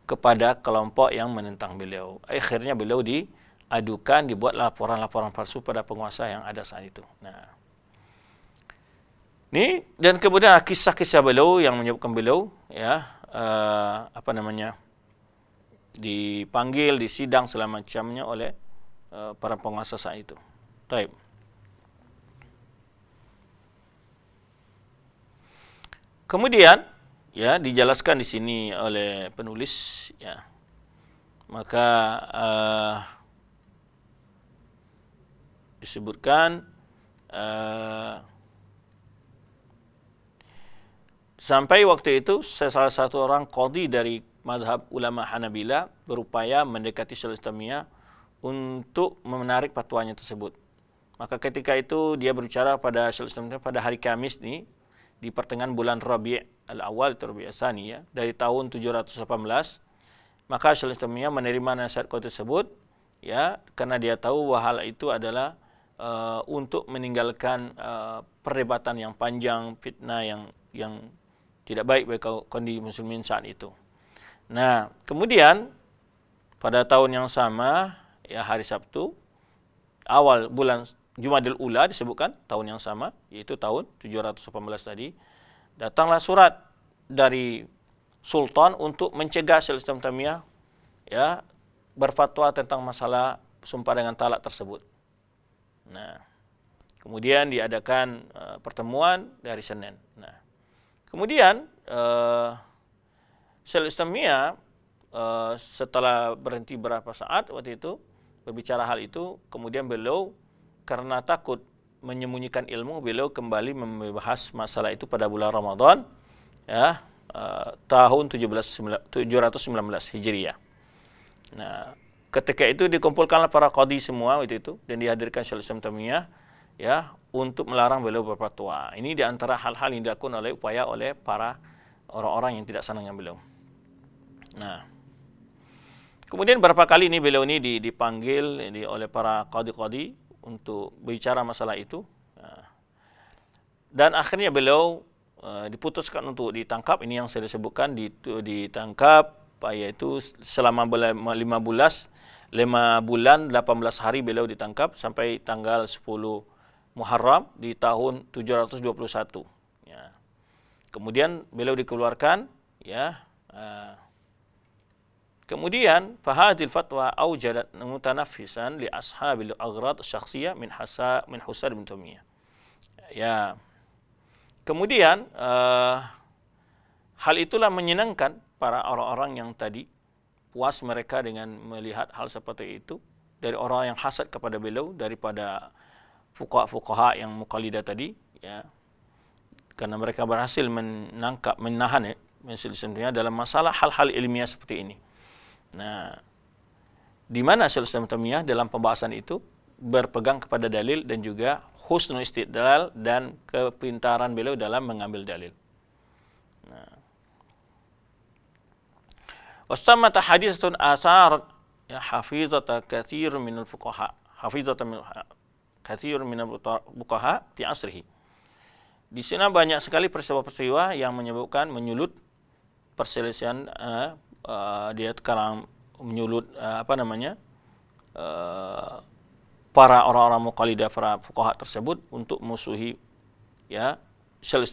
kepada kelompok yang menentang beliau. Akhirnya beliau diadukan, dibuat laporan-laporan palsu pada penguasa yang ada saat itu. Nah, ini dan kemudian kisah-kisah beliau yang menyebutkan beliau, ya, uh, apa namanya, uh, dipanggil, disidang segala macamnya oleh uh, para penguasa saat itu. Taib. Kemudian ya dijelaskan di sini oleh penulis ya. Maka uh, disebutkan uh, sampai waktu itu saya salah satu orang kodi dari madhab ulama Hanabila berupaya mendekati Selestamia untuk menarik fatwanya tersebut. Maka ketika itu dia berbicara pada Selestamia pada hari Kamis nih di pertengahan bulan Rabi' al-awal Rabi' ya dari tahun 718 maka Selestamia menerima nasihat kau tersebut ya karena dia tahu wahala itu adalah uh, untuk meninggalkan uh, perdebatan yang panjang fitnah yang yang tidak baik bagi kondisi muslimin saat itu. Nah, kemudian pada tahun yang sama, ya hari Sabtu, awal bulan Jumadil Ula disebutkan tahun yang sama, yaitu tahun 718 tadi, datanglah surat dari Sultan untuk mencegah sistem ya berfatwa tentang masalah sumpah dengan talak tersebut. Nah, kemudian diadakan uh, pertemuan dari Senin. Nah, kemudian uh, Syaikhul uh, eh, setelah berhenti berapa saat waktu itu berbicara hal itu, kemudian beliau karena takut menyembunyikan ilmu, beliau kembali membahas masalah itu pada bulan Ramadan ya, uh, tahun 17, 719 Hijriah. Nah, ketika itu dikumpulkanlah para kodi semua waktu itu dan dihadirkan Syaikhul Islam ya untuk melarang beliau berfatwa. Ini diantara hal-hal yang dilakukan oleh upaya oleh para orang-orang yang tidak senang dengan beliau. Nah, kemudian berapa kali ini beliau ini dipanggil ini oleh para kodi-kodi untuk bicara masalah itu. Nah, dan akhirnya beliau eh, diputuskan untuk ditangkap. Ini yang saya sebutkan ditangkap yaitu selama lima bulas lima bulan 18 hari beliau ditangkap sampai tanggal 10 Muharram di tahun 721. Ya. Kemudian beliau dikeluarkan ya uh, Kemudian fahadil fatwa jalat mutanaffisan li ashabil aghrad syakhsiyah min hasa min Husar bin Tumiyah. Ya. Kemudian uh, hal itulah menyenangkan para orang-orang yang tadi puas mereka dengan melihat hal seperti itu dari orang yang hasad kepada beliau daripada fuqaha-fuqaha yang mukalida tadi ya. Karena mereka berhasil menangkap menahan ya, dalam masalah hal-hal ilmiah seperti ini. Nah, di mana Syaikhul Islam Tamiyah dalam pembahasan itu berpegang kepada dalil dan juga husnul istidlal dan kepintaran beliau dalam mengambil dalil. Nah. Wasamata hadithun asar ya hafizata kathir al fuqaha. Hafizata min kathir al fuqaha fi asrihi. Di sini banyak sekali peristiwa-peristiwa yang menyebutkan menyulut perselisihan uh, uh, dia sekarang menyulut uh, apa namanya uh, para orang-orang mukalidah para fuqaha tersebut untuk musuhi ya Syal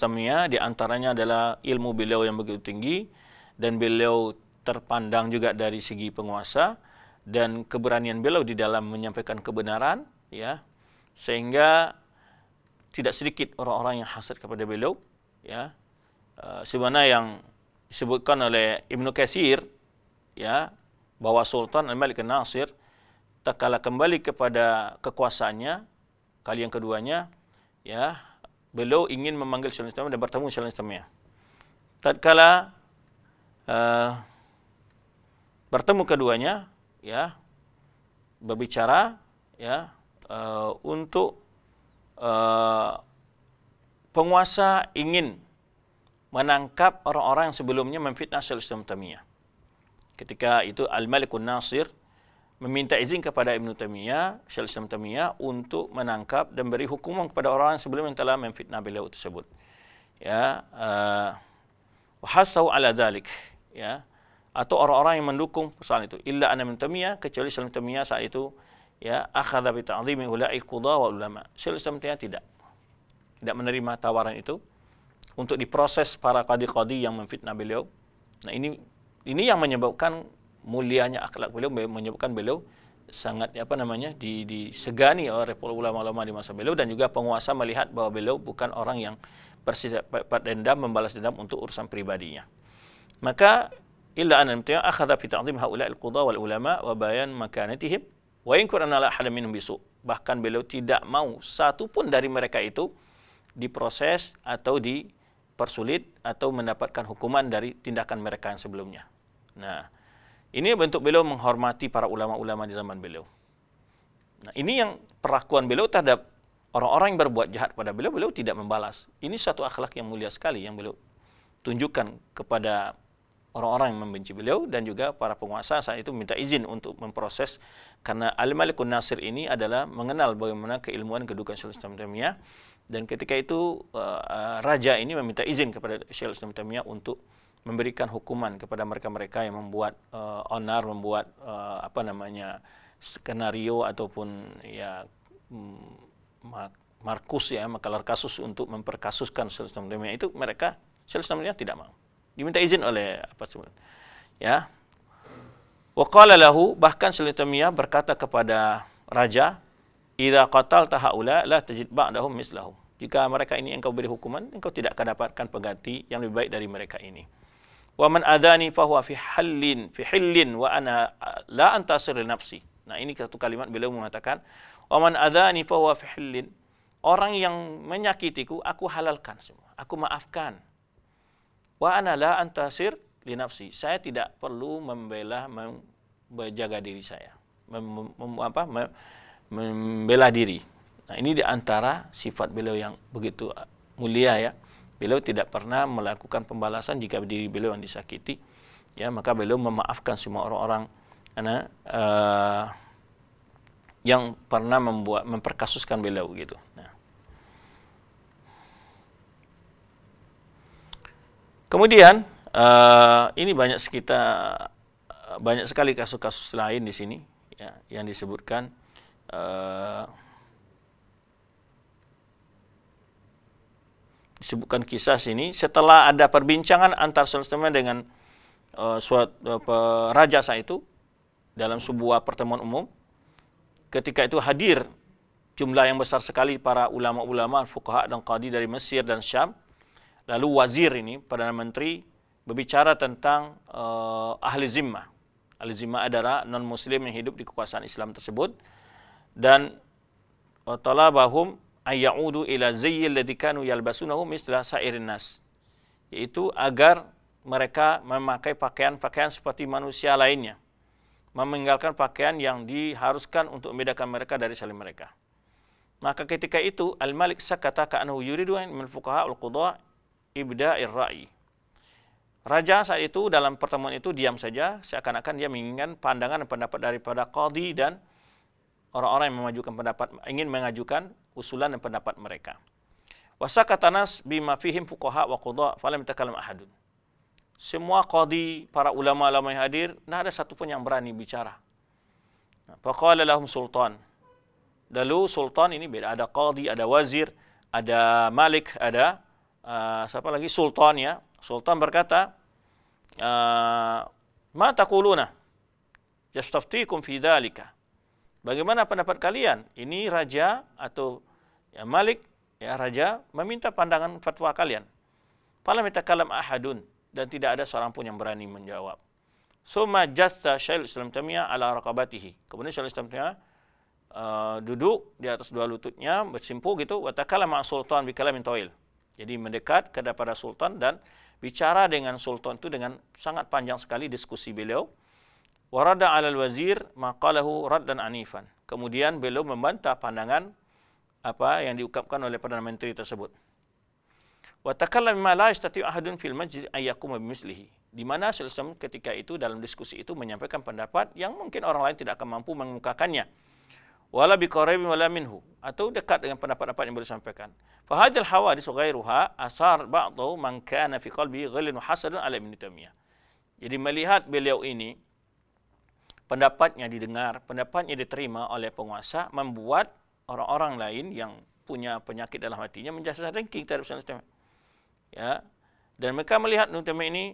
di antaranya adalah ilmu beliau yang begitu tinggi dan beliau terpandang juga dari segi penguasa dan keberanian beliau di dalam menyampaikan kebenaran ya sehingga tidak sedikit orang-orang yang hasad kepada beliau ya uh, sebenarnya yang disebutkan oleh Ibnu Katsir ya bahwa Sultan Al-Malik Nasir tatkala kembali kepada kekuasaannya kali yang keduanya ya beliau ingin memanggil Sultan Islam dan bertemu Sultan Islamnya. Tatkala uh, eh, bertemu keduanya ya berbicara ya uh, untuk uh, penguasa ingin menangkap orang-orang yang sebelumnya memfitnah Syaikhul Tamiyah. Ketika itu Al-Malikun Nasir meminta izin kepada Ibn Taymiyyah, Syaikhul Tamiyah untuk menangkap dan beri hukuman kepada orang yang sebelumnya telah memfitnah beliau tersebut. Ya, wahasau eh, uh, ala dalik. Ya, atau orang-orang yang mendukung persoalan itu. Illa anna min tamiyah, kecuali Syaikhul Tamiyah saat itu ya akhadha bi ta'zimi ulama. Syaikhul Tamiyah tidak tidak menerima tawaran itu untuk diproses para kadi-kadi yang memfitnah beliau. Nah ini ini yang menyebabkan mulianya akhlak beliau menyebabkan beliau sangat apa namanya disegani oleh ulama-ulama di masa beliau dan juga penguasa melihat bahwa beliau bukan orang yang bersifat dendam membalas dendam untuk urusan pribadinya. Maka illa an al-mutiyah akhadha fi ta'zim haula'il qudha wal ulama wa bayan makanatihim wa yankuru an la ahada minhum bisu. Bahkan beliau tidak mau satu pun dari mereka itu diproses atau di dipersulit atau mendapatkan hukuman dari tindakan mereka yang sebelumnya. Nah, ini bentuk beliau menghormati para ulama-ulama di zaman beliau. Nah, ini yang perlakuan beliau terhadap orang-orang yang berbuat jahat pada beliau, beliau tidak membalas. Ini satu akhlak yang mulia sekali yang beliau tunjukkan kepada orang-orang yang membenci beliau dan juga para penguasa saat itu minta izin untuk memproses karena Al-Malikun Nasir ini adalah mengenal bagaimana keilmuan kedudukan Syaikhul Islam Taimiyah dan ketika itu uh, uh, raja ini meminta izin kepada Syaikhul Islam Taimiyah untuk memberikan hukuman kepada mereka-mereka yang membuat uh, onar membuat uh, apa namanya skenario ataupun ya um, markus ya makalar kasus untuk memperkasuskan Syaikhul Islam Taimiyah itu mereka Syaikhul Islam Taimiyah tidak mau diminta izin oleh apa semua. Ya. Wa lahu bahkan Sulaimiya berkata kepada raja, "Idza qatalta haula la tajid ba'dahum mislahum." Jika mereka ini engkau beri hukuman, engkau tidak akan dapatkan pengganti yang lebih baik dari mereka ini. Wa man adani fa huwa fi hallin fi hillin wa ana la antasir nafsi. Nah, ini satu kalimat beliau mengatakan, "Wa man adani fa huwa fi hillin." Orang yang menyakitiku, aku halalkan semua. Aku maafkan. Wa ana la antasir li nafsi. Saya tidak perlu membela menjaga diri saya. Mem, mem, apa, mem, membela diri. Nah, ini di antara sifat beliau yang begitu uh, mulia ya. Beliau tidak pernah melakukan pembalasan jika diri beliau yang disakiti. Ya, maka beliau memaafkan semua orang-orang uh, yang pernah membuat memperkasuskan beliau gitu. Kemudian uh, ini banyak sekitar banyak sekali kasus-kasus lain di sini ya, yang disebutkan uh, disebutkan kisah sini setelah ada perbincangan antar Sulaiman dengan uh, eh, suatu uh, raja saat itu dalam sebuah pertemuan umum ketika itu hadir jumlah yang besar sekali para ulama-ulama fuqaha dan qadi dari Mesir dan Syam Lalu wazir ini, Perdana Menteri, berbicara tentang uh, ahli zimmah. Ahli zimmah adalah non-muslim yang hidup di kekuasaan Islam tersebut. Dan eh, talabahum ayyaudu ila zayyil ladzi kanu yalbasunahu misla sairin nas. Yaitu agar mereka memakai pakaian-pakaian seperti manusia lainnya. Meninggalkan pakaian yang diharuskan untuk membedakan mereka dari saling mereka. Maka ketika itu Al-Malik sakata ka'annahu yuridu min fuqaha al-qudha ibda'ir ra'i. Raja saat itu dalam pertemuan itu diam saja, seakan-akan dia menginginkan pandangan dan pendapat daripada qadi dan orang-orang yang memajukan pendapat ingin mengajukan usulan dan pendapat mereka. Wasa bima fihim fuqaha wa qudha falam yatakallam ahadun. Semua qadi, para ulama-ulama yang hadir, tidak ada satupun yang berani bicara. Faqala lahum sultan. Lalu sultan ini beda, ada qadi, ada wazir, ada malik, ada Ah, siapa lagi sultan ya sultan berkata uh, ma taquluna yastaftikum fi dalika bagaimana pendapat kalian ini raja atau ya malik ya raja meminta pandangan fatwa kalian Falam yatakallam ahadun dan tidak ada seorang pun yang berani menjawab. Suma jatta Syekhul Islam Tamiyah ala raqabatihi. Kemudian Syekhul Islam Tamiyah uh, ah, duduk di atas dua lututnya, bersimpuh gitu, wa takallama sultan bi kalamin tawil. Jadi mendekat kepada sultan dan bicara dengan sultan itu dengan sangat panjang sekali diskusi beliau. Warada alal wazir maqalahu raddan anifan. Kemudian beliau membantah pandangan apa yang diungkapkan oleh Perdana Menteri tersebut. Wa takallam ma la ahadun fil majlis ayyakum bimislihi. Di mana Sultan ketika itu dalam diskusi itu menyampaikan pendapat yang mungkin orang lain tidak akan mampu mengungkapkannya. wala biqaribin wala minhu atau dekat dengan pendapat-pendapat yang boleh sampaikan. Fa hadzal hawadis ghairuha asar ba'dhu man kana fi qalbi ghillun hasadun ala Ibn Taymiyah. Jadi melihat beliau ini pendapatnya didengar, pendapatnya diterima oleh penguasa membuat orang-orang lain yang punya penyakit dalam hatinya menjadi dengki terhadap sistem. Ya. Dan mereka melihat nutama Taymiyah ini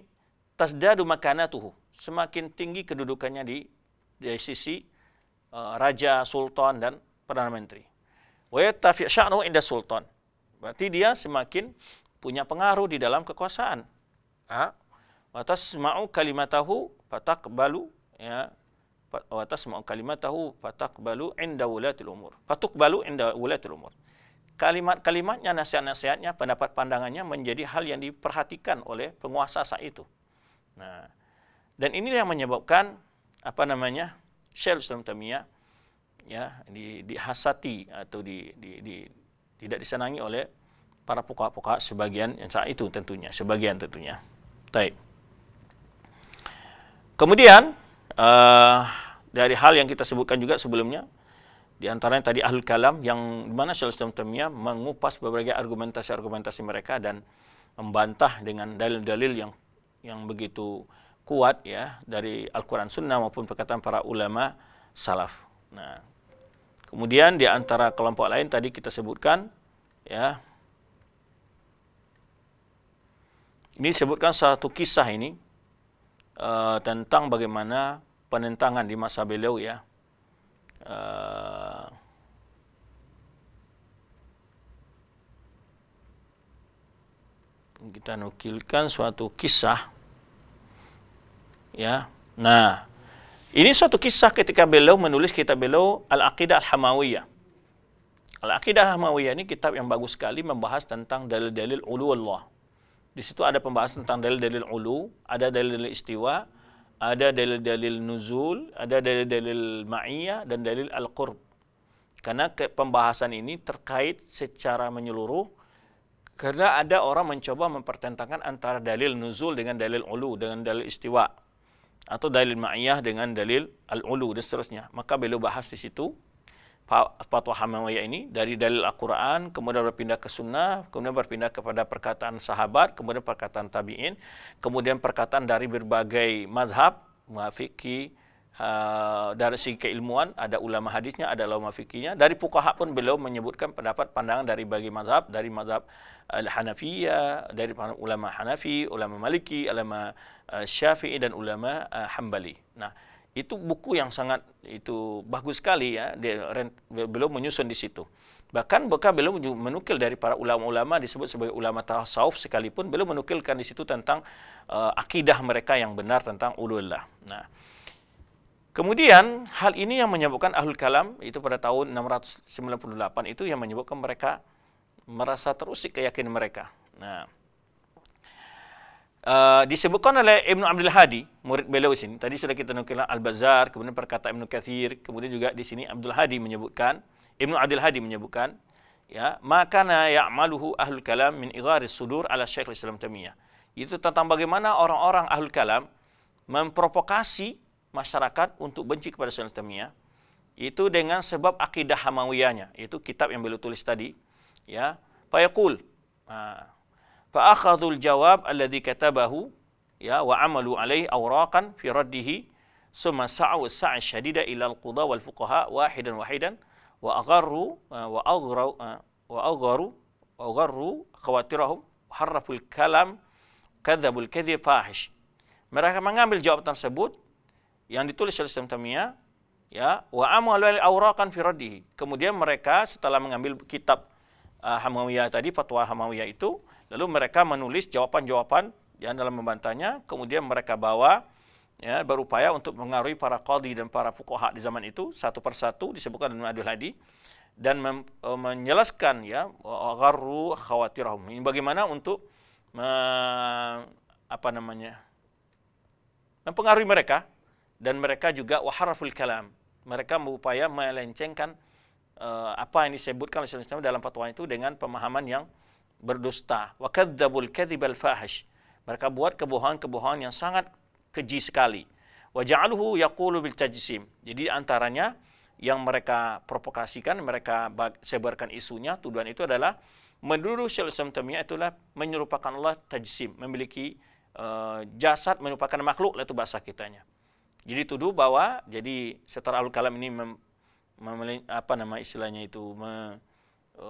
tasdadu makanatuhu, semakin tinggi kedudukannya di di sisi Eh, raja, sultan dan perdana menteri. Wa yattafi' sya'nu inda sultan. Berarti dia semakin punya pengaruh di dalam kekuasaan. Wa tasma'u kalimatahu fataqbalu ya wa tasma'u kalimatahu fataqbalu inda wulatil umur. Fataqbalu inda wulatil umur. Kalimat-kalimatnya, nasihat-nasihatnya, pendapat pandangannya menjadi hal yang diperhatikan oleh penguasa saat itu. Nah, dan ini yang menyebabkan apa namanya? Shell Tamiya ya di, dihasati atau di, di, di, tidak disenangi oleh para pokok-pokok sebagian yang saat itu tentunya sebagian tentunya. Baik. Kemudian uh, dari hal yang kita sebutkan juga sebelumnya di antaranya tadi ahlul kalam yang mana Syekh Islam mengupas berbagai argumentasi-argumentasi mereka dan membantah dengan dalil-dalil yang yang begitu kuat ya dari Al-Quran Sunnah maupun perkataan para ulama salaf. Nah, kemudian di antara kelompok lain tadi kita sebutkan ya ini sebutkan satu kisah ini uh, tentang bagaimana penentangan di masa beliau ya. Uh, kita nukilkan suatu kisah ya nah ini suatu kisah ketika beliau menulis kitab beliau Al-Aqidah Al-Hamawiyah. Al-Aqidah Al-Hamawiyah ini kitab yang bagus sekali membahas tentang dalil-dalil ulu Allah. Di situ ada pembahasan tentang dalil-dalil ulu, ada dalil-dalil istiwa, ada dalil-dalil nuzul, ada dalil-dalil ma'iyah dan dalil al-qurb. Karena pembahasan ini terkait secara menyeluruh karena ada orang mencoba mempertentangkan antara dalil nuzul dengan dalil ulu dengan dalil istiwa atau dalil ma'iyah dengan dalil al-ulu dan seterusnya. Maka beliau bahas di situ fatwa Hamawiyah ini dari dalil Al-Quran, kemudian berpindah ke sunnah, kemudian berpindah kepada perkataan sahabat, kemudian perkataan tabi'in, kemudian perkataan dari berbagai mazhab, muafiki, Uh, eh, dari segi keilmuan ada ulama hadisnya ada ulama fikihnya dari fuqaha pun beliau menyebutkan pendapat pandangan dari bagi mazhab dari mazhab al Hanafiya dari ulama Hanafi, ulama Maliki, ulama eh, Syafi'i dan ulama eh, Hambali. Nah, itu buku yang sangat itu bagus sekali ya dia belum menyusun di situ bahkan mereka belum menukil dari para ulama-ulama disebut sebagai ulama tasawuf sekalipun belum menukilkan di situ tentang uh, akidah mereka yang benar tentang ulullah nah kemudian hal ini yang menyebabkan ahlul kalam itu pada tahun 698 itu yang menyebabkan mereka merasa terusik keyakinan mereka. Nah, Uh, disebutkan oleh Ibnu Abdul Hadi, murid beliau sini. Tadi sudah kita nukil Al-Bazar, kemudian perkataan Ibnu Kathir, kemudian juga di sini Abdul Hadi menyebutkan, Ibnu Abdul Hadi menyebutkan, ya, maka na ya'maluhu ahlul kalam min igharis sudur ala Syekh Islam Tamiyah. Itu tentang bagaimana orang-orang ahlul kalam memprovokasi masyarakat untuk benci kepada Syekh Islam Tamiyah. Itu dengan sebab akidah Hamawiyahnya, itu kitab yang beliau tulis tadi, ya fayaqul fa akhadhul jawab alladhi katabahu ya wa amalu alaihi awraqan fi raddihi summa sa'u sa'a shadida ila al-qudha wal fuqaha wahidan wahidan wa agharu wa agharu wa agharu wa agharu khawatirahum harful kalam kadzabul kadhib fahish mereka mengambil jawab tersebut yang ditulis oleh Syekh Tamia ya wa amalu awraqan fi raddihi kemudian mereka setelah mengambil kitab uh, Hamawiyah tadi, fatwa Hamawiyah itu, lalu mereka menulis jawaban-jawaban yang dalam membantahnya, kemudian mereka bawa ya, berupaya untuk mengaruhi para qadi dan para fukoha di zaman itu satu persatu disebutkan dalam Adul Hadi dan mem, e, menjelaskan ya gharru khawatirahum ini bagaimana untuk me, apa namanya mempengaruhi mereka dan mereka juga waharaful kalam mereka berupaya melencengkan uh, apa yang disebutkan oleh Islam dalam fatwa itu dengan pemahaman yang berdusta. Wa kadzabul kadzibal Mereka buat kebohongan-kebohongan yang sangat keji sekali. Wa ja'aluhu yaqulu bil tajsim. Jadi antaranya yang mereka provokasikan, mereka sebarkan isunya, tuduhan itu adalah menurut Syaikhul Islam Taimiyah itulah menyerupakan Allah tajsim, memiliki uh, jasad menyerupakan makhluk itu bahasa kitanya. Jadi tuduh bahwa jadi setelah al kalam ini apa nama istilahnya itu me, e,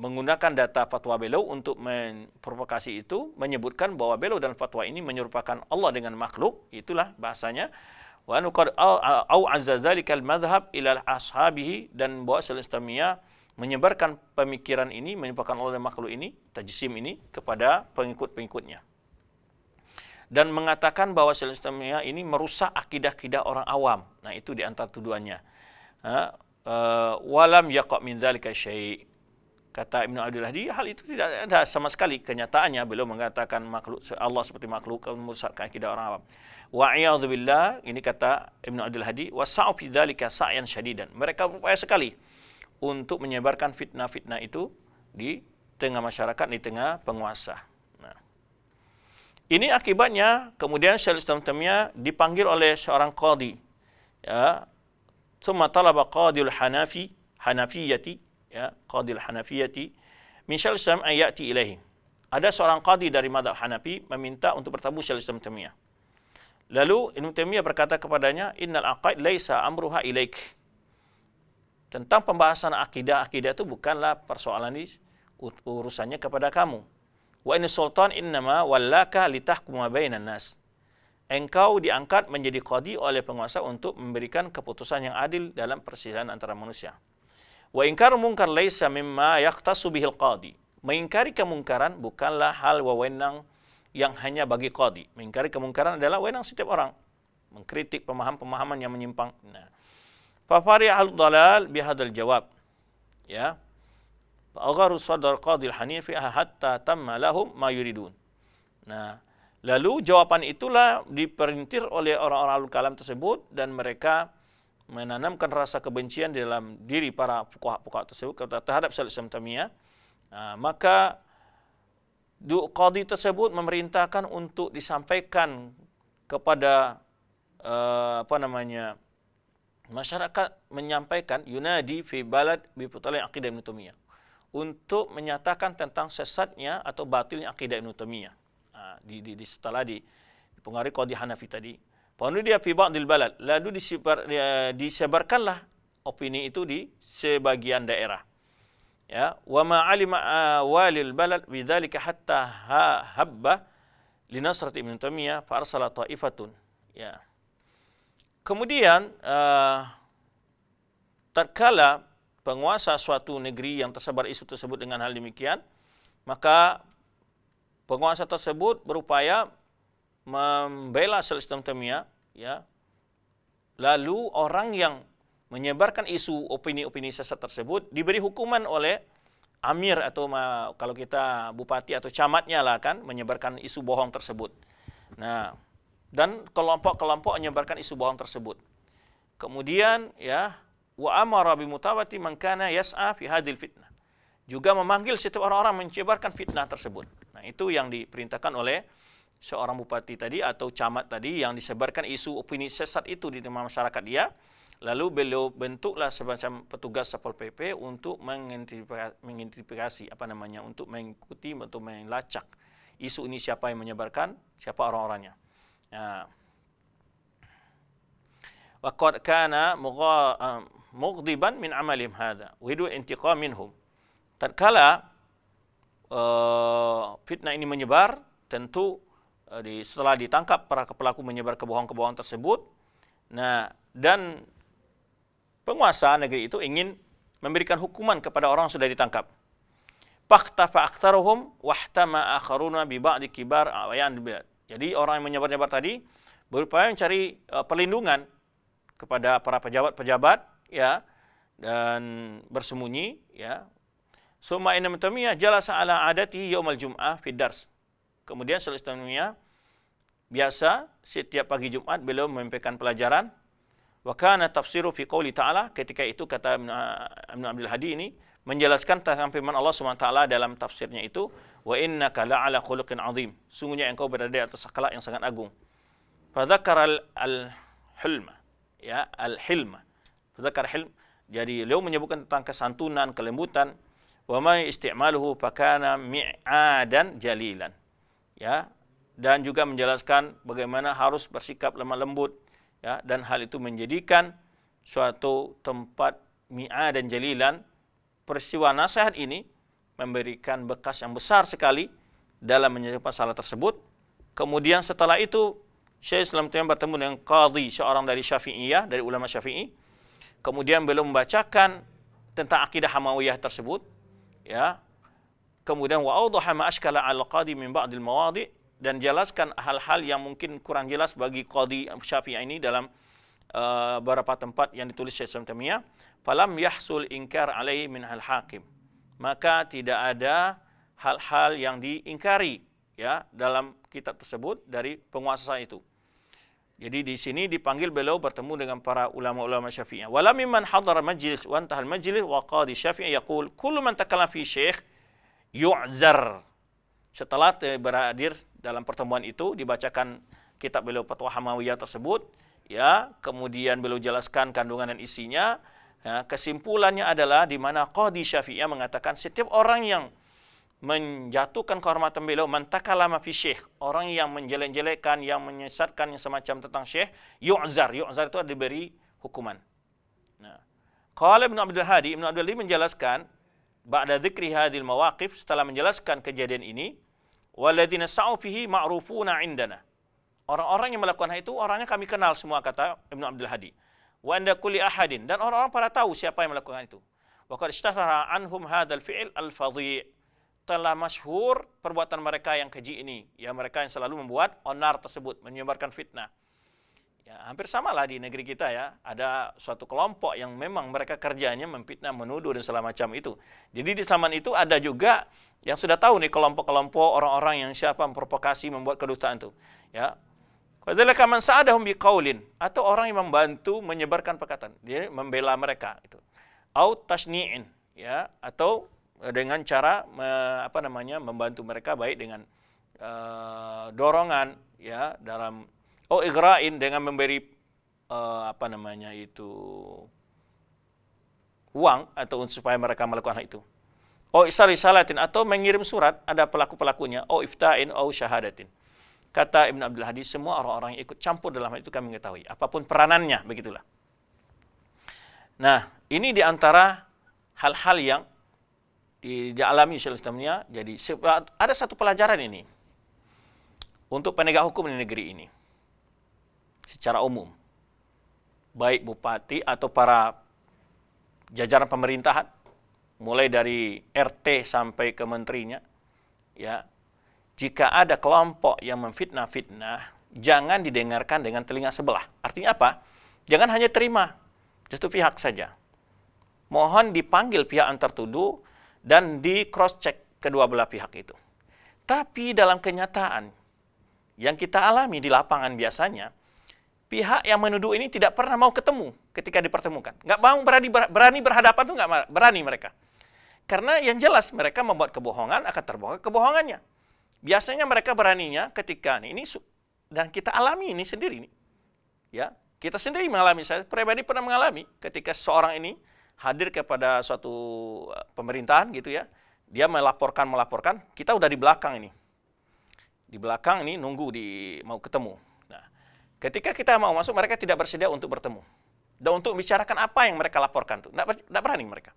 menggunakan data fatwa Belo untuk memprovokasi itu menyebutkan bahwa Belo dan fatwa ini menyerupakan Allah dengan makhluk itulah bahasanya wa nuqad au azza zalikal madhab ila ashabihi dan bahwa Selestamia menyebarkan pemikiran ini menyebarkan Allah dan makhluk ini tajsim ini kepada pengikut-pengikutnya dan mengatakan bahwa Silsilamiyah ini merusak akidah-akidah orang awam. Nah, itu di antara tuduhannya. Eh, walam yaqab min dzalika syai' kata Ibnu Abdul Hadi hal itu tidak ada sama sekali kenyataannya beliau mengatakan makhluk Allah seperti makhluk merusak akidah orang awam wa a'udzubillah ini kata Ibnu Abdul Hadi wa sa'u fi dzalika sa'yan syadidan mereka berupaya sekali untuk menyebarkan fitnah-fitnah itu di tengah masyarakat di tengah penguasa ini akibatnya kemudian Syaikhul Islam Taimiyah dipanggil oleh seorang qadi. Ya. Thumma talaba qadil Hanafi Hanafiyati ya, qadil Hanafiyati min Syaikhul Islam ayati ilaihi. Ada seorang qadi dari madhab Hanafi meminta untuk bertemu Syaikhul Islam Taimiyah. Lalu Ibnu Taimiyah berkata kepadanya, "Innal aqaid laisa amruha ilaik." Tentang pembahasan akidah, akidah itu bukanlah persoalan ini urusannya kepada kamu Wa ini sultan innama wallaka litahkuma bainan nas. Engkau diangkat menjadi qadi oleh penguasa untuk memberikan keputusan yang adil dalam persidangan antara manusia. Wa ingkar mungkar laisa mimma yaqtasu bihil qadi. Mengingkari kemungkaran bukanlah hal wewenang yang hanya bagi qadi. Mengingkari kemungkaran adalah wewenang setiap orang. Mengkritik pemahaman-pemahaman yang menyimpang. Nah. Fafari ahlud dalal bihadal jawab. Ya, agharu sadar qadil hanifi ah, hatta tamma lahum ma yuridun. Nah, lalu jawaban itulah diperintir oleh orang-orang al kalam tersebut dan mereka menanamkan rasa kebencian di dalam diri para fuqaha-fuqaha tersebut terhadap Syekh Islam Tamiyah. Nah, maka qadi tersebut memerintahkan untuk disampaikan kepada uh, apa namanya masyarakat menyampaikan yunadi fi balad bi putalai aqidah ibn Tumiyah untuk menyatakan tentang sesatnya atau batilnya akidah Ibnu Taimiyah. di, di, di setelah di dipengaruhi Qadhi Hanafi tadi. Panu dia fi ba'dil balad, lalu disebar, disebarkanlah opini itu di sebagian daerah. Ya, wa ma alima ah, walil balad bidzalika hatta ha habba li nasrati Ibnu Taimiyah fa arsala ta'ifatun. Ya. Kemudian uh, tatkala penguasa suatu negeri yang tersebar isu tersebut dengan hal demikian, maka penguasa tersebut berupaya membela sistem temia, ya. Lalu orang yang menyebarkan isu opini-opini sesat tersebut diberi hukuman oleh amir atau kalau kita bupati atau camatnya lah kan menyebarkan isu bohong tersebut. Nah, dan kelompok-kelompok menyebarkan isu bohong tersebut. Kemudian ya wa amara bimutawati man kana yas'a fi hadil fitnah. Juga memanggil setiap orang-orang mencebarkan fitnah tersebut. Nah, itu yang diperintahkan oleh seorang bupati tadi atau camat tadi yang disebarkan isu opini sesat itu di tengah masyarakat dia. Lalu beliau bentuklah semacam petugas Satpol PP untuk mengidentifikasi apa namanya untuk mengikuti atau melacak isu ini siapa yang menyebarkan, siapa orang-orangnya. Nah, وقد كان mughdiban min amalim hada uridu intiqam minhum tatkala uh, fitnah ini menyebar tentu uh, di, setelah ditangkap para pelaku menyebar kebohongan-kebohongan tersebut nah dan penguasa negeri itu ingin memberikan hukuman kepada orang yang sudah ditangkap faktafa aktharuhum wahtama akharuna bi ba'di kibar ayan bilad jadi orang yang menyebar-nyebar tadi berupaya mencari uh, perlindungan kepada para pejabat-pejabat ya dan bersembunyi ya. Suma Ibn Taimiyah jalasa ala adati yaumal Jum'ah fi dars. Kemudian Syekh Islam biasa setiap pagi Jumat beliau memimpikan pelajaran wa kana tafsiru fi qouli ta'ala ketika itu kata eh, Ibn Abdul Hadi ini menjelaskan tentang firman Allah SWT dalam tafsirnya itu wa innaka la'ala khuluqin azim sungguhnya engkau berada di atas akhlak yang sangat agung fadzakara al-hilma ya al-hilma Zakar hilm. Jadi beliau menyebutkan tentang kesantunan, kelembutan. Wa may isti'maluhu fakana mi'adan jalilan. Ya, dan juga menjelaskan bagaimana harus bersikap lemah lembut ya dan hal itu menjadikan suatu tempat mi'a dan jalilan peristiwa nasihat ini memberikan bekas yang besar sekali dalam menyelesaikan masalah tersebut kemudian setelah itu Syekh Islam Taimiyah bertemu dengan qadhi seorang dari Syafi'iyah dari ulama Syafi'i kemudian belum membacakan tentang akidah Hamawiyah tersebut ya kemudian wa awdaha ma ashkala al qadi min ba'dil mawadi dan jelaskan hal-hal yang mungkin kurang jelas bagi qadi Syafi'i ini dalam uh, beberapa tempat yang ditulis Syekh Samtamiyah falam yahsul inkar alaihi min hal hakim maka tidak ada hal-hal yang diingkari ya dalam kitab tersebut dari penguasa itu jadi di sini dipanggil beliau bertemu dengan para ulama-ulama Syafi'iyah. Wala mimman hadara majlis wa al majlis wa qadi Syafi'i yaqul kullu man takallama fi syekh yu'zar. Setelah berhadir dalam pertemuan itu dibacakan kitab beliau Fatwa Hamawiyah tersebut ya, kemudian beliau jelaskan kandungan dan isinya. Ya, kesimpulannya adalah di mana Qadi Syafi'i mengatakan setiap orang yang menjatuhkan kehormatan beliau mentakalama fi syekh orang yang menjelek-jelekan yang menyesatkan yang semacam tentang syekh yu'zar yu'zar itu diberi hukuman nah qala Ibnu Abdul Hadi Ibnu Abdul Hadi menjelaskan ba'da dzikri hadil mawaqif setelah menjelaskan kejadian ini waladina sa'u fihi ma'rufuna indana orang-orang yang melakukan hal itu orangnya kami kenal semua kata Ibnu Abdul Hadi wa anda kulli ahadin dan orang-orang pada tahu siapa yang melakukan itu wa qad anhum hadzal fi'l al-fadhi' telah masyhur perbuatan mereka yang keji ini, ya mereka yang selalu membuat onar tersebut, menyebarkan fitnah. Ya, hampir samalah di negeri kita ya, ada suatu kelompok yang memang mereka kerjanya memfitnah, menuduh dan segala macam itu. Jadi di zaman itu ada juga yang sudah tahu nih kelompok-kelompok orang-orang yang siapa memprovokasi membuat kedustaan itu. Ya, Wadzalika man sa'adahum biqaulin atau orang yang membantu menyebarkan perkataan, dia membela mereka itu. Au tasni'in ya atau dengan cara me, apa namanya membantu mereka baik dengan e, dorongan ya dalam oh igrain dengan memberi e, apa namanya itu uang atau supaya mereka melakukan hal itu. Oh isari atau mengirim surat ada pelaku-pelakunya. Oh iftain, oh syahadatin. Kata Ibn Abdul Hadi, semua orang-orang yang ikut campur dalam hal itu kami mengetahui. Apapun peranannya, begitulah. Nah, ini diantara hal-hal yang dialami sistemnya. sistemnya Jadi ada satu pelajaran ini untuk penegak hukum di negeri ini secara umum. Baik bupati atau para jajaran pemerintahan mulai dari RT sampai ke menterinya ya. Jika ada kelompok yang memfitnah-fitnah, jangan didengarkan dengan telinga sebelah. Artinya apa? Jangan hanya terima, justru pihak saja. Mohon dipanggil pihak antar tuduh dan di cross check kedua belah pihak itu. Tapi dalam kenyataan yang kita alami di lapangan biasanya, pihak yang menuduh ini tidak pernah mau ketemu ketika dipertemukan. Nggak mau berani berani berhadapan tuh nggak berani mereka. Karena yang jelas mereka membuat kebohongan akan terbongkar kebohongannya. Biasanya mereka beraninya ketika ini dan kita alami ini sendiri nih. Ya, kita sendiri mengalami saya pribadi pernah mengalami ketika seorang ini hadir kepada suatu eh, pemerintahan gitu ya, dia melaporkan melaporkan, kita udah di belakang ini, di belakang ini nunggu di mau ketemu. Nah, ketika kita mau masuk, mereka tidak bersedia untuk bertemu dan untuk bicarakan apa yang mereka laporkan tuh, tidak berani mereka.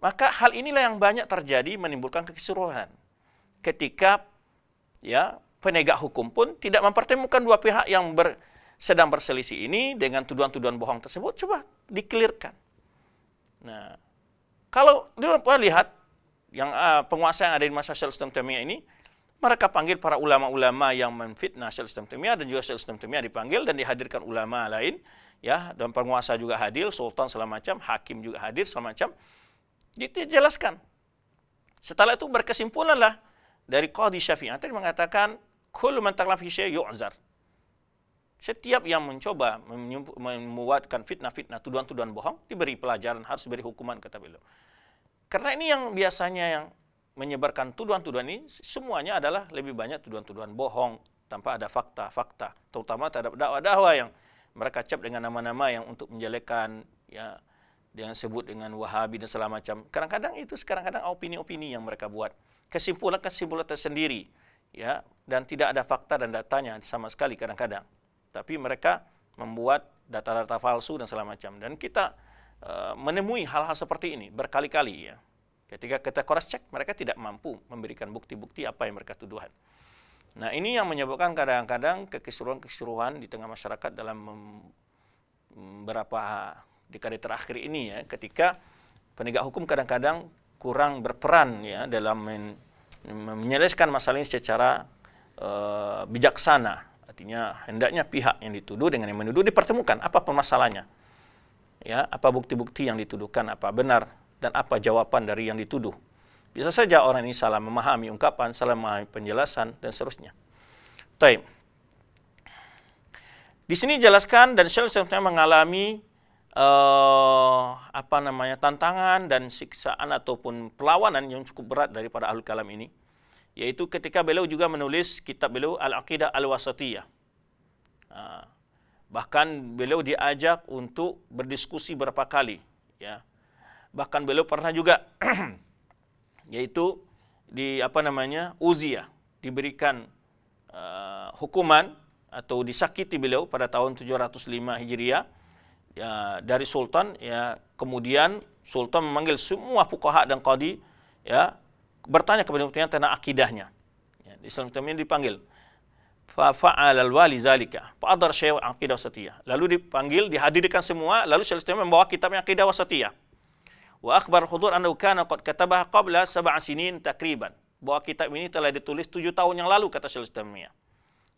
Maka hal inilah yang banyak terjadi menimbulkan kekisruhan ketika ya penegak hukum pun tidak mempertemukan dua pihak yang ber, sedang berselisih ini dengan tuduhan-tuduhan bohong tersebut coba dikelirkan. Nah, kalau dia lihat yang uh, penguasa yang ada di masa Syekh Islam Taimiyah ini, mereka panggil para ulama-ulama yang memfitnah Syekh Islam Taimiyah dan juga Syekh Islam Taimiyah dipanggil dan dihadirkan ulama lain, ya, dan penguasa juga hadir, sultan segala macam, hakim juga hadir segala macam. Jadi jelaskan. Setelah itu berkesimpulanlah dari Qadi Syafi'i tadi mengatakan kullu man yu'zar setiap yang mencoba memuatkan fitnah-fitnah, tuduhan-tuduhan bohong, diberi pelajaran, harus diberi hukuman, kata beliau. Karena ini yang biasanya yang menyebarkan tuduhan-tuduhan ini, semuanya adalah lebih banyak tuduhan-tuduhan bohong, tanpa ada fakta-fakta, terutama terhadap dakwah-dakwah yang mereka cap dengan nama-nama yang untuk menjelekan, ya, dengan sebut dengan wahabi dan segala macam. Kadang-kadang itu sekarang kadang opini-opini yang mereka buat. Kesimpulan-kesimpulan tersendiri, ya, dan tidak ada fakta dan datanya sama sekali kadang-kadang tapi mereka membuat data-data palsu dan segala macam. Dan kita uh, menemui hal-hal seperti ini berkali-kali ya. Ketika kita cross check, mereka tidak mampu memberikan bukti-bukti apa yang mereka tuduhan. Nah, ini yang menyebabkan kadang-kadang kekisruhan-kekisruhan di tengah masyarakat dalam beberapa dekade terakhir ini ya, ketika penegak hukum kadang-kadang kurang berperan ya dalam men menyelesaikan masalah ini secara uh, bijaksana Artinya hendaknya pihak yang dituduh dengan yang menuduh dipertemukan apa permasalahannya. Ya, apa bukti-bukti yang dituduhkan apa benar dan apa jawaban dari yang dituduh. Bisa saja orang ini salah memahami ungkapan, salah memahami penjelasan dan seterusnya. Taib. Di sini jelaskan dan Syekh sebenarnya mengalami uh, apa namanya tantangan dan siksaan ataupun perlawanan yang cukup berat daripada ahli kalam ini iaitu ketika beliau juga menulis kitab beliau Al-Aqidah Al-Wasatiyah. Ha. Bahkan beliau diajak untuk berdiskusi berapa kali. Ya. Bahkan beliau pernah juga yaitu (clears throat) di apa namanya uziah diberikan uh, hukuman atau disakiti beliau pada tahun 705 Hijriah ya, dari sultan ya kemudian sultan memanggil semua fuqaha dan kadi. ya bertanya kepada muridnya tentang akidahnya. Ya, Islam ini dipanggil. Fa'al al-wali zalika. Fa'adar syekh aqidah wasatiyah. Lalu dipanggil, dihadirkan semua. Lalu Syekh Islam membawa kitabnya aqidah wasatiyah. Wa akhbar hudur annahu kana qad katabaha qabla sab'a sinin takriban. Bahwa kitab ini telah ditulis tujuh tahun yang lalu kata Syekh Islam.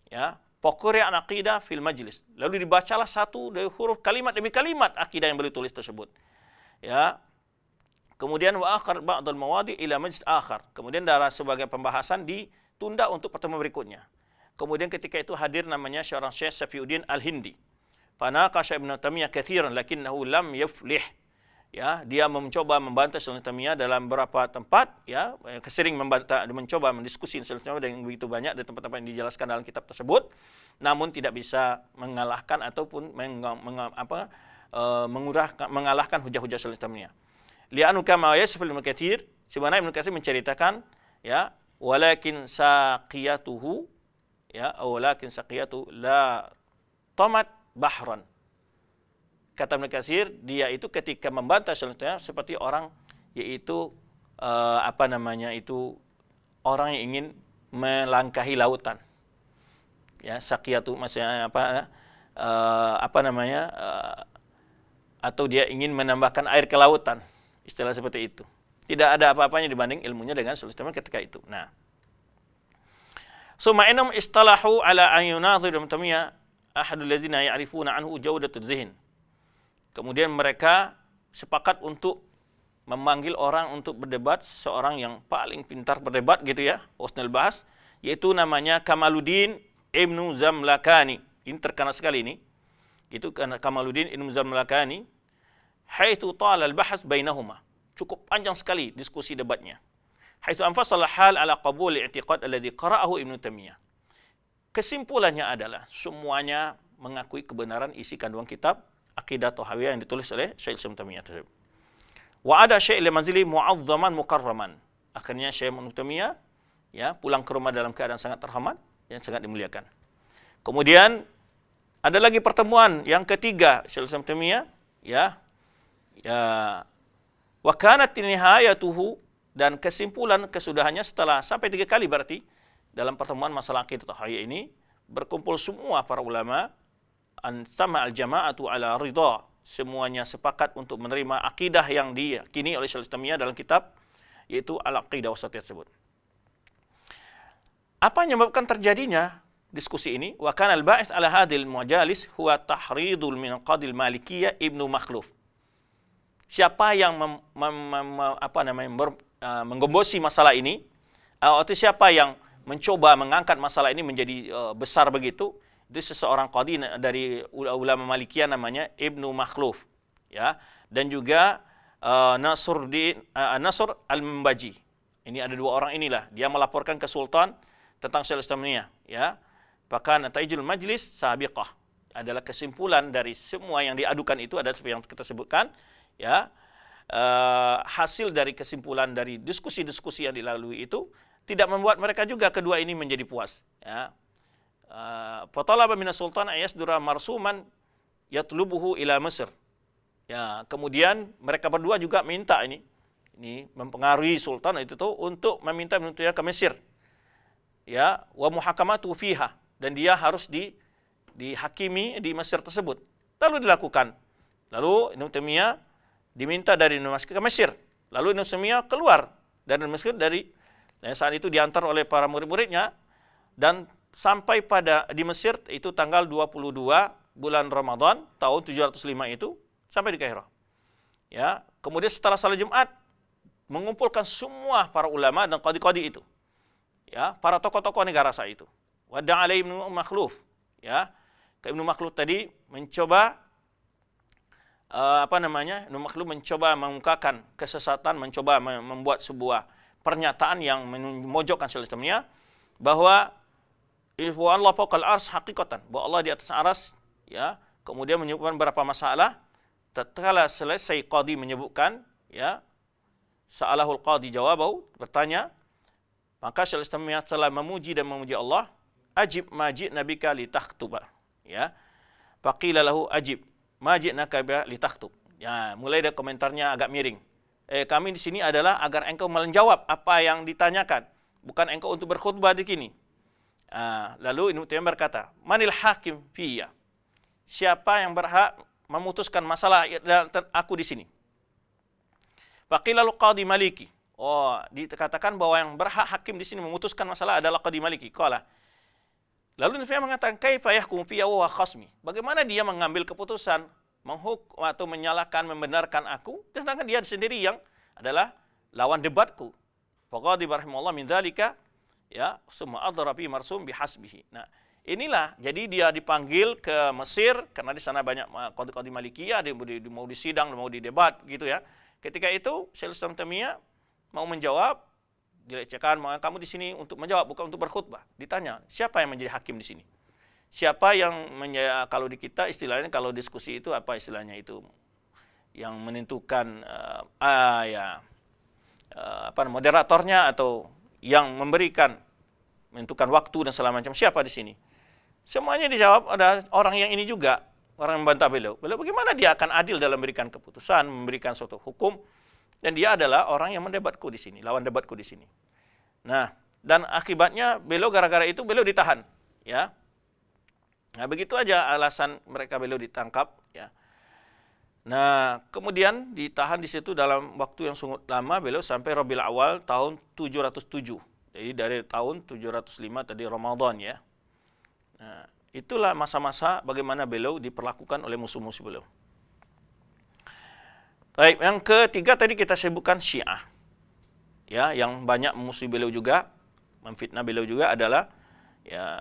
Ya, Pokoknya aqidah fil majlis. Lalu dibacalah satu dari huruf kalimat demi kalimat akidah yang beliau tulis tersebut. Ya, Kemudian wa akhar ba'dul mawadi ila majlis akhar. Kemudian darah sebagai pembahasan ditunda untuk pertemuan berikutnya. Kemudian ketika itu hadir namanya seorang Syekh Safiuddin Al-Hindi. Fanaqasha Ibnu Tamiyah katsiran lakinnahu lam yuflih. Ya, dia mencoba membantah Ibnu Tamiyah dalam beberapa tempat, ya, kesering eh, membantah mencoba mendiskusi Ibnu dengan begitu banyak di tempat-tempat yang dijelaskan dalam kitab tersebut, namun tidak bisa mengalahkan ataupun meng, meng, apa, e, eh, mengurah, mengalahkan hujah-hujah Ibnu Tamiyah li'anu kama yasiful Ibnu Katsir sebenarnya Ibnu Katsir menceritakan ya walakin saqiyatuhu ya walakin saqiyatu la tamat bahran kata Ibnu Katsir dia itu ketika membantah selanjutnya seperti orang yaitu uh, apa namanya itu orang yang ingin melangkahi lautan ya saqiyatu maksudnya apa uh, apa namanya uh, atau dia ingin menambahkan air ke lautan Istilah seperti itu. Tidak ada apa-apanya dibanding ilmunya dengan sulistema ketika itu. Nah, ثم إنهم اصطلحوا على أن يناظر ابن تيمية أحد الذين يعرفون عنه جودة الذهن. Kemudian mereka sepakat untuk memanggil orang untuk berdebat seorang yang paling pintar berdebat gitu ya, Husnul Bahas, yaitu namanya Kamaluddin Ibnu Zamlakani. Ini terkenal sekali ini. Itu karena Kamaluddin Ibnu Zamlakani حيث طال البحث بينهما Cukup panjang sekali diskusi debatnya. حيث انفصل hal ala قبول الاعتقاد الذي قرأه ابن Taimiyah. Kesimpulannya adalah semuanya mengakui kebenaran isi kandungan kitab Aqidah Tahawiyah yang ditulis oleh Syekh Ibnu Taimiyah tersebut. Wa ada Syekh Al-Manzili mu'azzaman mukarraman. Akhirnya Syekh Ibnu Taimiyah ya pulang ke rumah dalam keadaan sangat terhormat dan sangat dimuliakan. Kemudian ada lagi pertemuan yang ketiga Syekh Ibnu Taimiyah ya ya wa kanat nihayatuhu dan kesimpulan kesudahannya setelah sampai tiga kali berarti dalam pertemuan masalah akidah tahawiyah ini berkumpul semua para ulama an sama al jamaatu ala ridha semuanya sepakat untuk menerima akidah yang diyakini oleh Syaikhul Islamiyah dalam kitab yaitu al aqidah wasatiyah tersebut. Apa yang menyebabkan terjadinya diskusi ini? Wa kana al ba'ith ala hadil majalis huwa tahridul min qadil malikiyah ibnu makhluf siapa yang mem, mem, mem, apa namanya ber, uh, ah, menggembosi masalah ini uh, atau siapa yang mencoba mengangkat masalah ini menjadi uh, besar begitu itu seseorang qadi dari ulama Malikiyah namanya Ibnu Makhluf ya dan juga uh, uh, Nasr al mbaji Ini ada dua orang inilah dia melaporkan ke sultan tentang Selestamnia. ya. Bahkan Taijul Majlis Sabiqah adalah kesimpulan dari semua yang diadukan itu ada seperti yang kita sebutkan ya eh, hasil dari kesimpulan dari diskusi-diskusi yang dilalui itu tidak membuat mereka juga kedua ini menjadi puas ya eh, fatalaba minas sultan ayasdura marsuman yatlubuhu ila Mesir. Ya, kemudian mereka berdua juga minta ini ini mempengaruhi sultan itu tuh untuk meminta menuntutnya ke Mesir. Ya, wa muhakamatu fiha dan dia harus di dihakimi di Mesir tersebut. Lalu dilakukan. Lalu Ibnu Taimiyah diminta dari Damaskus ke Mesir. Lalu Ibnu keluar dari Damaskus dari dan saat itu diantar oleh para murid-muridnya dan sampai pada di Mesir itu tanggal 22 bulan Ramadan tahun 705 itu sampai di Kairo. Ya, kemudian setelah salat Jumat mengumpulkan semua para ulama dan qadi-qadi itu. Ya, para tokoh-tokoh negara saat itu. Wada Ali Ibnu Makhluf, ya. Ke Ibnu Makhluf tadi mencoba uh, apa namanya makhluk mencoba mengungkapkan kesesatan, mencoba membuat sebuah pernyataan yang memojokkan sistemnya bahwa Allah fokal ars hakikatan bahwa Allah di atas aras ya kemudian menyebutkan beberapa masalah tatkala selesai qadi menyebutkan ya sa'alahul qadi jawabau bertanya maka sistemnya telah memuji dan memuji Allah ajib majid nabika li takhtuba ya faqila lahu ajib Majid li taktub. Ya, mulai dari komentarnya agak miring. Eh, kami di sini adalah agar engkau menjawab apa yang ditanyakan, bukan engkau untuk berkhutbah di sini. Ah, lalu Ibnu Taimiyah berkata, "Manil hakim fiyya?" Siapa yang berhak memutuskan masalah aku di sini? Faqilal qadi maliki. Oh, dikatakan bahwa yang berhak hakim di sini memutuskan masalah adalah qadi maliki. Qala, Lalu Nabi mengatakan, "Kaifa yahkum fiyya wa khasmi?" Bagaimana dia mengambil keputusan menghukum atau menyalahkan, membenarkan aku, sedangkan dia sendiri yang adalah lawan debatku. Faqadi barahimallahu min dzalika ya summa adra marsum bihasbihi. Nah, inilah jadi dia dipanggil ke Mesir karena di sana banyak qadi-qadi Malikiyah dia mau, di, mau disidang, mau didebat gitu ya. Ketika itu Syaikhul Islam mau menjawab dilecehkan, maka kamu di sini untuk menjawab bukan untuk berkhutbah. Ditanya, siapa yang menjadi hakim di sini? Siapa yang menjadi, kalau di kita istilahnya kalau diskusi itu apa istilahnya itu yang menentukan uh, ah ya uh, apa moderatornya atau yang memberikan menentukan waktu dan segala macam siapa di sini? Semuanya dijawab ada orang yang ini juga orang yang membantah beliau. Beliau bagaimana dia akan adil dalam memberikan keputusan, memberikan suatu hukum? Dan dia adalah orang yang mendebatku di sini, lawan debatku di sini. Nah, dan akibatnya beliau gara-gara itu beliau ditahan, ya. Nah, begitu aja alasan mereka beliau ditangkap, ya. Nah, kemudian ditahan di situ dalam waktu yang sungut lama beliau sampai Rabiul Awal tahun 707. Jadi dari tahun 705 tadi Ramadan ya. Nah, itulah masa-masa bagaimana beliau diperlakukan oleh musuh-musuh beliau. Baik, yang ketiga tadi kita sebutkan Syiah. Ya, yang banyak musuh beliau juga, memfitnah beliau juga adalah ya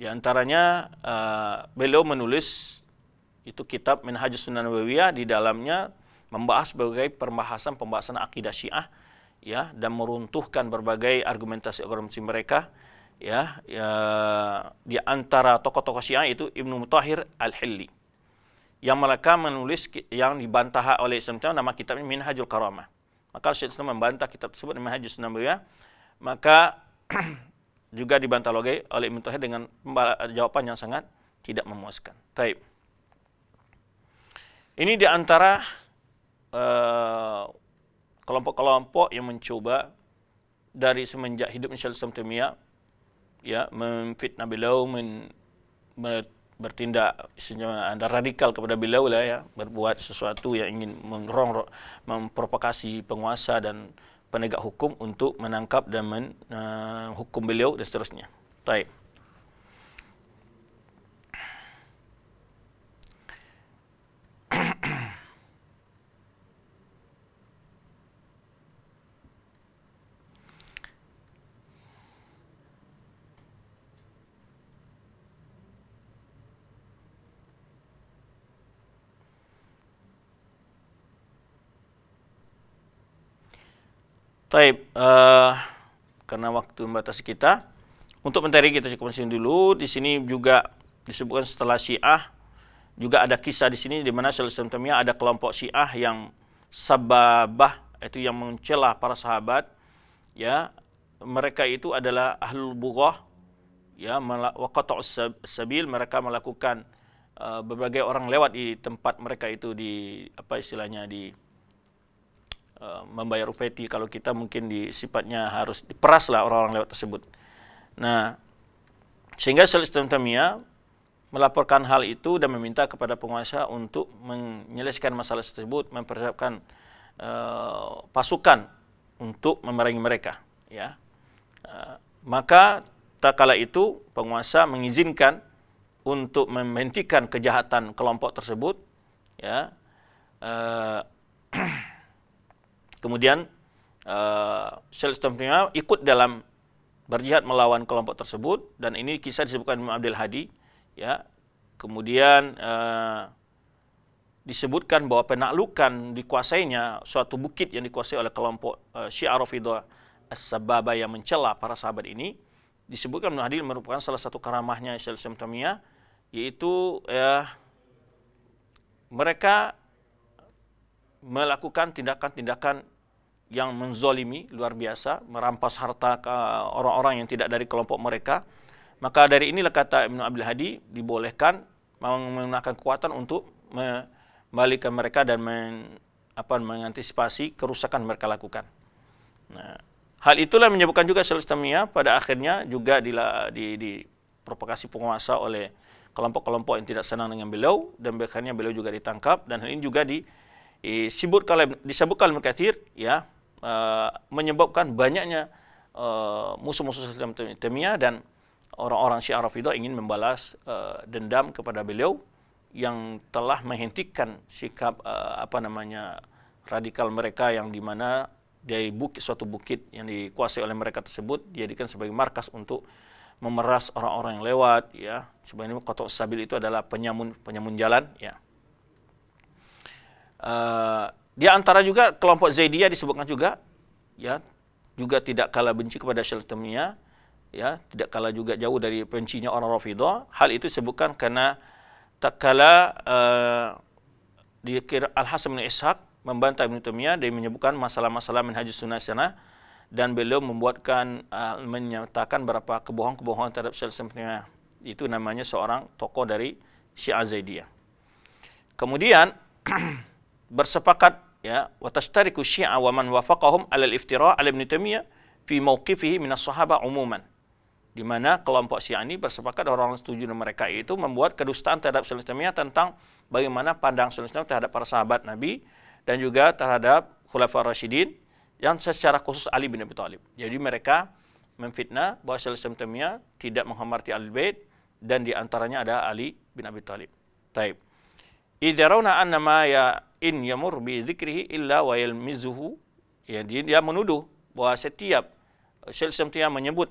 di antaranya uh, beliau menulis itu kitab Minhajus Sunan Nawawiyah di dalamnya membahas berbagai pembahasan pembahasan akidah Syiah ya dan meruntuhkan berbagai argumentasi argumentasi mereka ya, ya di antara tokoh-tokoh Syiah itu Ibnu Mutahhir Al-Hilli yang mereka menulis yang dibantah oleh Sunan nama kitabnya Minhajul Karamah. Maka Syekh Sunan membantah kitab tersebut Minhajul Sunan Maka (clears throat) juga dibantah lagi oleh Ibn Tuhir dengan jawapan yang sangat tidak memuaskan. Taib. Ini di antara eh, kelompok-kelompok uh, yang mencuba dari semenjak hidup Syekh Sunan ya memfitnah beliau men bertindak istilahnya anda radikal kepada beliau lah ya berbuat sesuatu yang ingin mengrong memprovokasi penguasa dan penegak hukum untuk menangkap dan menghukum eh, uh, beliau dan seterusnya. Baik. Taib, uh, karena waktu membatasi kita, untuk materi kita cukup sini dulu. Di sini juga disebutkan setelah Syiah juga ada kisah di sini di mana Shalih ada kelompok Syiah yang sababah itu yang mencela para sahabat ya mereka itu adalah ahlul bughah ya waqata' sabil mereka melakukan uh, berbagai orang lewat di tempat mereka itu di apa istilahnya di Eh, membayar upeti kalau kita mungkin di sifatnya harus diperas lah orang-orang lewat tersebut. Nah, sehingga Syekh Tamia melaporkan hal itu dan meminta kepada penguasa untuk menyelesaikan masalah tersebut, mempersiapkan uh, pasukan untuk memerangi mereka, ya. Uh, maka tak kala itu penguasa mengizinkan untuk menghentikan kejahatan kelompok tersebut, ya. Uh, Kemudian uh, eh, Syaikhul ikut dalam berjihad melawan kelompok tersebut dan ini kisah disebutkan Imam Abdul Hadi ya. Kemudian uh, disebutkan bahwa penaklukan dikuasainya suatu bukit yang dikuasai oleh kelompok uh, Syiah Rafidhah As-Sababa yang mencela para sahabat ini disebutkan Ibnu Hadi merupakan salah satu karamahnya Syaikhul Taimiyah yaitu ya uh, mereka melakukan tindakan-tindakan yang menzolimi luar biasa, merampas harta eh, orang-orang yang tidak dari kelompok mereka. Maka dari inilah kata Ibn Abdul Hadi dibolehkan menggunakan kekuatan untuk membalikan mereka dan men, apa, mengantisipasi kerusakan mereka lakukan. Nah, hal itulah menyebabkan juga Selestamia pada akhirnya juga di, di, di provokasi penguasa oleh kelompok-kelompok yang tidak senang dengan beliau dan akhirnya beliau juga ditangkap dan hal ini juga di disebutkan disebutkan Kathir ya uh, menyebabkan banyaknya eh, musuh-musuh Islam Temia dan orang-orang Syiah Rafidah ingin membalas uh, dendam kepada beliau yang telah menghentikan sikap uh, apa namanya radikal mereka yang di mana dari bukit suatu bukit yang dikuasai oleh mereka tersebut dijadikan sebagai markas untuk memeras orang-orang yang lewat ya sebenarnya kotok sabil itu adalah penyamun penyamun jalan ya uh, di antara juga kelompok Zaidiyah disebutkan juga ya juga tidak kalah benci kepada Syafi'iyah, ya, tidak kalah juga jauh dari bencinya orang Rafidhah. Hal itu disebutkan karena tak kala uh, eh, dikira Al-Hasan bin Ishaq membantah Ibn dan menyebutkan masalah-masalah manhaj sunnah sana dan beliau membuatkan uh, menyatakan beberapa kebohongan-kebohongan terhadap Syafi'iyah. Itu namanya seorang tokoh dari Syiah Zaidiyah. Kemudian (clears throat) bersepakat ya wa tashtariku syi'a wa man wafaqahum alal iftira ala Ibn Taimiyah fi mauqifihi minas Sahabat umuman di mana kelompok Syiah ini bersepakat orang-orang setuju dengan mereka itu membuat kedustaan terhadap Sunnah Islamiyah tentang bagaimana pandang Sunnah Islam terhadap para sahabat Nabi dan juga terhadap khalifah Rasyidin yang secara khusus Ali bin Abi Thalib. Jadi mereka memfitnah bahwa Sunnah Islamiyah tidak menghormati Ahlul Bait dan di antaranya ada Ali bin Abi Thalib. Taib. Idzarawna nama ya in yamur bi dzikrihi illa wa yalmizuhu ya dia, dia menuduh bahwa setiap Syekh Samtiyah menyebut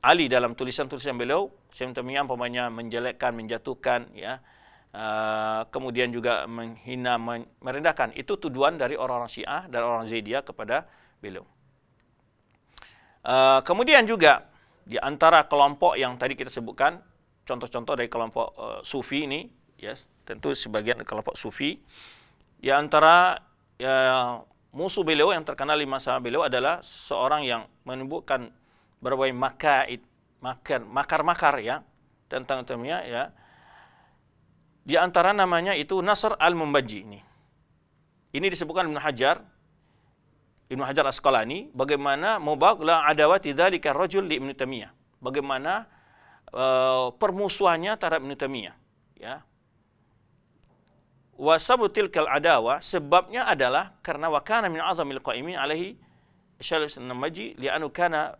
Ali dalam tulisan-tulisan beliau Syekh Samtiyah umpamanya menjelekkan menjatuhkan ya uh, kemudian juga menghina men merendahkan itu tuduhan dari orang-orang Syiah dan orang Zaidiyah kepada beliau uh, kemudian juga di antara kelompok yang tadi kita sebutkan contoh-contoh dari kelompok uh, Sufi ini ya yes, tentu sebagian kelompok Sufi ya antara ya, musuh beliau yang terkenal di masa beliau adalah seorang yang menimbulkan berbagai makaid, makar makar-makar ya tentang temanya ya. Di antara namanya itu Nasr al-Mumbaji ini. Ini disebutkan Ibn Hajar Ibn Hajar Asqalani bagaimana mubagla adawati dzalika rajul li Ibn Tamiyah Bagaimana uh, permusuhannya terhadap Ibn Tamiyah ya wasabu tilkal adawa sebabnya adalah karena wakana min azamil qaimin alaihi syalis namaji li'anu kana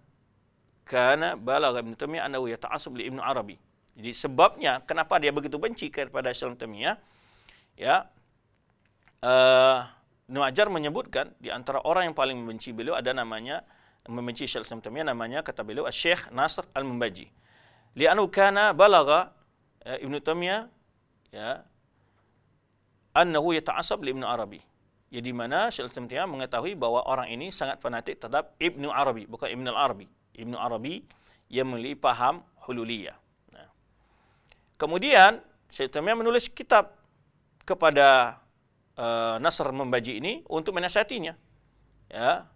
kana balagh ibn tamiyah annahu yata'assab li Ibnu Arabi. Jadi sebabnya kenapa dia begitu benci kepada Syarif tamiyah ya uh, eh, Nuajar menyebutkan di antara orang yang paling membenci beliau ada namanya membenci Syarif tamiyah namanya kata beliau Syekh Nasr Al-Mumbaji. Li'anu kana balagha eh, Ibnu tamiyah ya annahu yata'asab li ibnu Arabi. Ya, di mana Syekh Al-Tamtiyah mengetahui bahawa orang ini sangat fanatik terhadap ibnu Arabi, bukan Ibn Al-Arabi. ibnu Arabi yang memiliki paham hululiyah. Nah. Kemudian, Syekh Al-Tamtiyah menulis kitab kepada uh, Nasr Membaji ini untuk menasihatinya. Ya.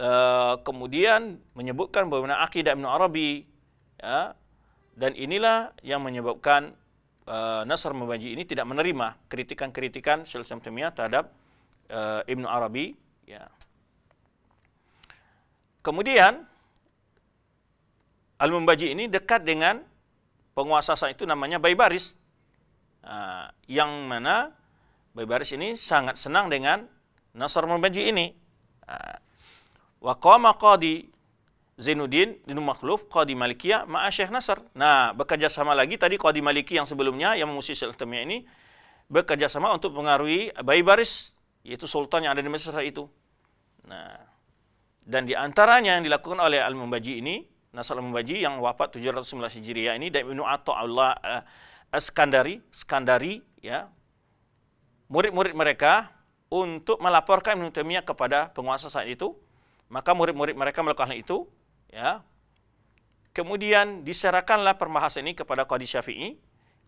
Uh, kemudian menyebutkan bahawa akidah ibnu Arabi ya. dan inilah yang menyebabkan uh, Nasr Mubaji ini tidak menerima kritikan-kritikan Syekh terhadap uh, Ibnu Arabi ya. Kemudian Al-Mubaji ini dekat dengan penguasa saat itu namanya Baibaris. Uh, ah, yang mana Baibaris ini sangat senang dengan Nasr Mubaji ini. Uh, Wa qama Zainuddin bin Makhluf Qadi Malikia ma'a Syekh Nasr. Nah, bekerja sama lagi tadi Qadi Maliki yang sebelumnya yang mengusir Syekh ini bekerja sama untuk mengaruhi Bayi Baris yaitu sultan yang ada di Mesir saat itu. Nah, dan di antaranya yang dilakukan oleh Al-Mumbaji ini, Nasr Al-Mumbaji yang wafat 709 Hijriah ini dan Ibnu Athaullah uh, eh, Skandari, Skandari ya. Murid-murid mereka untuk melaporkan Ibnu Taimiyah kepada penguasa saat itu, maka murid-murid mereka melakukan itu ya kemudian diserahkanlah permahasan ini kepada qadi syafi'i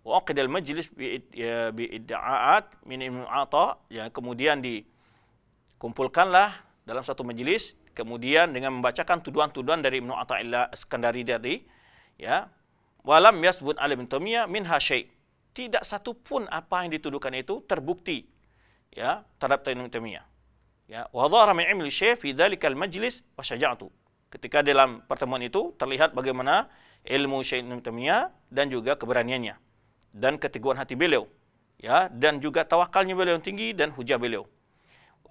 wa aqdal majlis bi ya, bi idda'at min al-mu'ata ya kemudian dikumpulkanlah dalam satu majlis kemudian dengan membacakan tuduhan-tuduhan dari Ibnu Athaillah Iskandari dari ya walam yasbut alim tumia min hasyai tidak satu pun apa yang dituduhkan itu terbukti ya terhadap Ibnu Tumia ya wa min ilmi syekh fi dzalikal majlis wa syaja'atu Ketika dalam pertemuan itu terlihat bagaimana ilmu Syekh dan juga keberaniannya dan keteguhan hati beliau ya dan juga tawakalnya beliau yang tinggi dan hujah beliau.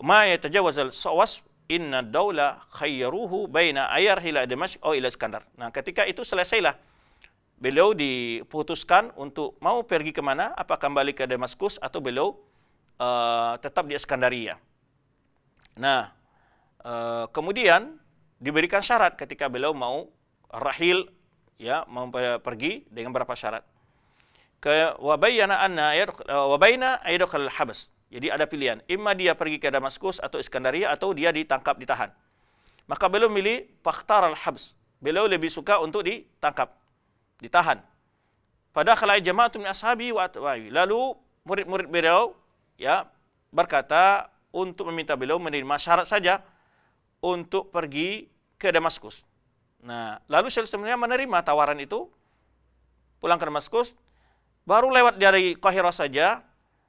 Ma yatajawazal sawas inna daula khayyaruhu baina ayar hila Damasq au oh, ila Iskandar. Nah, ketika itu selesailah beliau diputuskan untuk mau pergi ke mana? apakah kembali ke Damaskus atau beliau uh, tetap di Iskandaria. Nah, uh, kemudian diberikan syarat ketika beliau mau rahil ya mau pergi dengan berapa syarat. Ke wabayana anna eh, wabayna aidakal habas. Jadi ada pilihan, imma dia pergi ke Damaskus atau Iskandaria atau dia ditangkap ditahan. Maka beliau milih Pakhtar al-Habs. Beliau lebih suka untuk ditangkap, ditahan. Pada khalai jama'atun ashabi wa atwa'i. Lalu murid-murid beliau ya berkata untuk meminta beliau menerima syarat saja untuk pergi ke Damaskus. Nah, lalu Syaikhul menerima tawaran itu pulang ke Damaskus, baru lewat dari Kahira saja,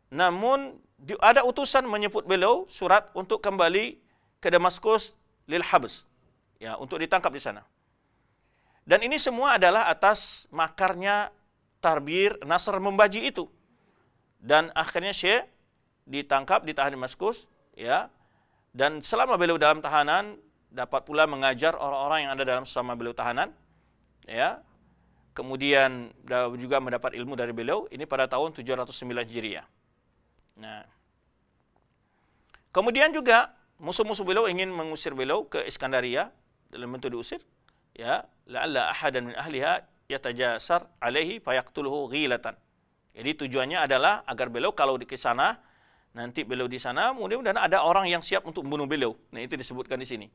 namun ada utusan menyebut beliau surat untuk kembali ke Damaskus lil habs. Ya, untuk ditangkap di sana. Dan ini semua adalah atas makarnya tarbir Nasr membaji itu. Dan akhirnya Syekh ditangkap, ditahan di Damaskus, ya. Dan selama beliau dalam tahanan, dapat pula mengajar orang-orang yang ada dalam selama beliau tahanan. Ya. Kemudian juga mendapat ilmu dari beliau ini pada tahun 709 Hijriah. Nah. Kemudian juga musuh-musuh beliau ingin mengusir beliau ke Iskandaria dalam bentuk diusir. Ya, la'alla ahadan min ahliha yatajasar alaihi fayaqtuluhu ghilatan. Jadi tujuannya adalah agar beliau kalau di sana Nanti beliau di sana mudah-mudahan ada orang yang siap untuk membunuh beliau. Nah, itu disebutkan di sini.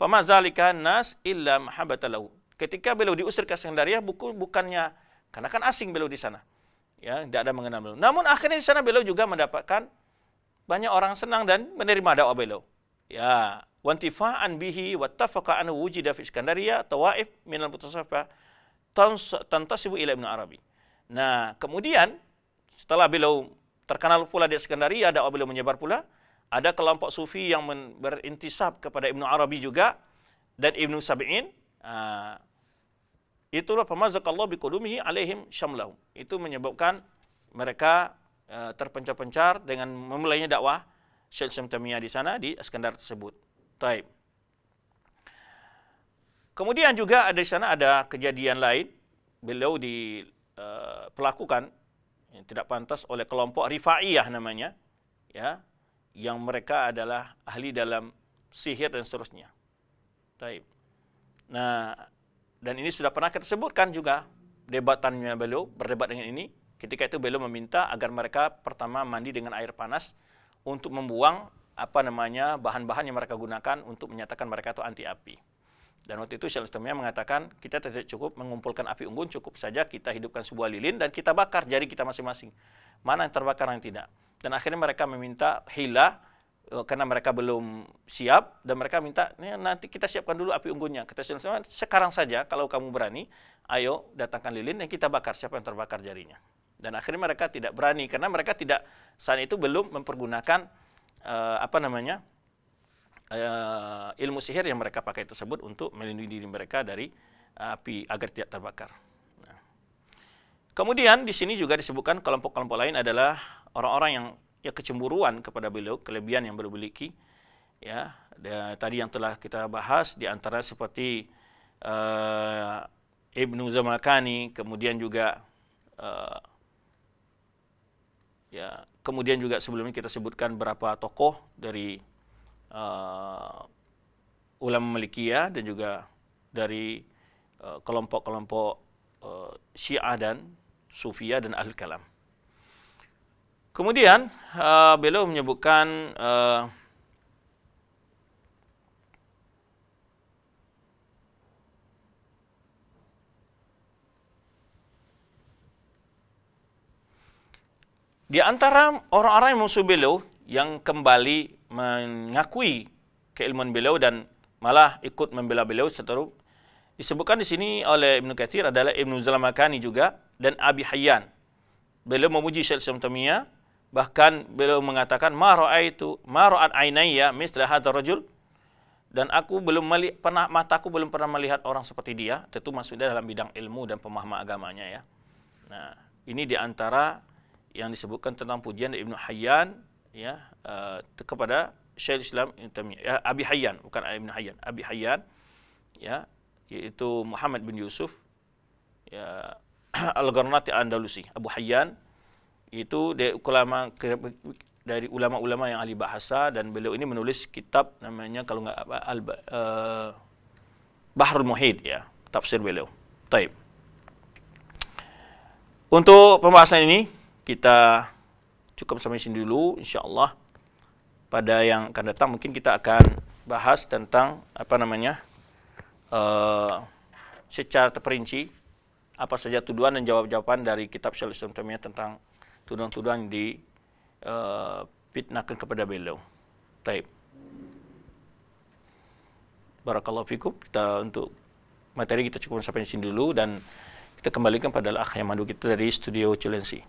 Pemazalikan nas illa mahabatalahu. Ketika beliau diusir ke Skandaria buku bukannya karena kan asing beliau di sana. Ya, tidak ada mengenal beliau. Namun akhirnya di sana beliau juga mendapatkan banyak orang senang dan menerima dakwah beliau. Ya, wantifa'an bihi wattafaqa an wujida fi Iskandaria tawaif minal mutasaffa tantasibu ila Ibnu Arabi. Nah, kemudian setelah beliau Terkenal pula di Skandaria, dakwah beliau menyebar pula. Ada kelompok sufi yang berintisab kepada Ibnu Arabi juga dan Ibnu ah, itulah Uh, itulah pemazakallahu biqulumihi alaihim syamlahum. Itu menyebabkan mereka ah, terpencar-pencar dengan memulainya dakwah Syekh Semtemia di sana di Skandar tersebut. Taib. Kemudian juga ada di sana ada kejadian lain beliau di uh, ah, pelakukan yang tidak pantas oleh kelompok rifaiyah namanya ya yang mereka adalah ahli dalam sihir dan seterusnya. Taib. Nah, dan ini sudah pernah kita sebutkan juga debatannya beliau berdebat dengan ini. Ketika itu beliau meminta agar mereka pertama mandi dengan air panas untuk membuang apa namanya bahan-bahan yang mereka gunakan untuk menyatakan mereka itu anti api. Dan waktu itu Shalestemia mengatakan kita tidak cukup mengumpulkan api unggun, cukup saja kita hidupkan sebuah lilin dan kita bakar jari kita masing-masing. Mana yang terbakar yang tidak. Dan akhirnya mereka meminta hila eh, karena mereka belum siap dan mereka minta nanti kita siapkan dulu api unggunnya. Kata Shalestemia sekarang saja kalau kamu berani, ayo datangkan lilin dan kita bakar siapa yang terbakar jarinya. Dan akhirnya mereka tidak berani karena mereka tidak saat itu belum mempergunakan eh, apa namanya uh, ilmu sihir yang mereka pakai tersebut untuk melindungi diri mereka dari api agar tidak terbakar. Nah. Kemudian di sini juga disebutkan kelompok-kelompok lain adalah orang-orang yang ya kecemburuan kepada beliau, kelebihan yang beliau miliki. Ya, tadi yang telah kita bahas di antara seperti uh, Ibnu Zamakani, kemudian juga uh, ya kemudian juga sebelumnya kita sebutkan berapa tokoh dari uh, ulama Malikiyah dan juga dari eh, kelompok-kelompok uh, uh, Syiah dan Sufiyah dan Ahlul Kalam. Kemudian uh, beliau menyebutkan uh, Di antara orang-orang yang musuh beliau yang kembali mengakui keilmuan beliau dan malah ikut membela beliau seteru disebutkan di sini oleh Ibnu Katsir adalah Ibnu Zalamakani juga dan Abi Hayyan. Beliau memuji Syekh Islam bahkan beliau mengatakan ma raaitu ma ra'at ainaya misla hadzal rajul dan aku belum melihat pernah mataku belum pernah melihat orang seperti dia tentu maksudnya dalam bidang ilmu dan pemahaman agamanya ya nah ini di antara yang disebutkan tentang pujian dari Ibnu Hayyan ya uh, kepada Syekh Islam ya, Abi Hayyan bukan Ibn Hayyan Abi Hayyan ya yaitu Muhammad bin Yusuf ya (clears throat) Al-Garnati Andalusi Abu Hayyan itu dari ulama dari ulama-ulama yang ahli bahasa dan beliau ini menulis kitab namanya kalau nggak apa al uh, Bahrul Muhid ya tafsir beliau. Taib. Untuk pembahasan ini kita cukup sampai sini dulu insyaallah pada yang akan datang mungkin kita akan bahas tentang apa namanya uh, secara terperinci apa saja tuduhan dan jawab-jawaban dari kitab Syarh Islam tentang tuduhan-tuduhan di uh, fitnahkan kepada beliau. Baik, Barakallahu fikum. Kita untuk materi kita cukup sampai sini dulu dan kita kembalikan pada akhir yang madu kita dari studio Cilensi.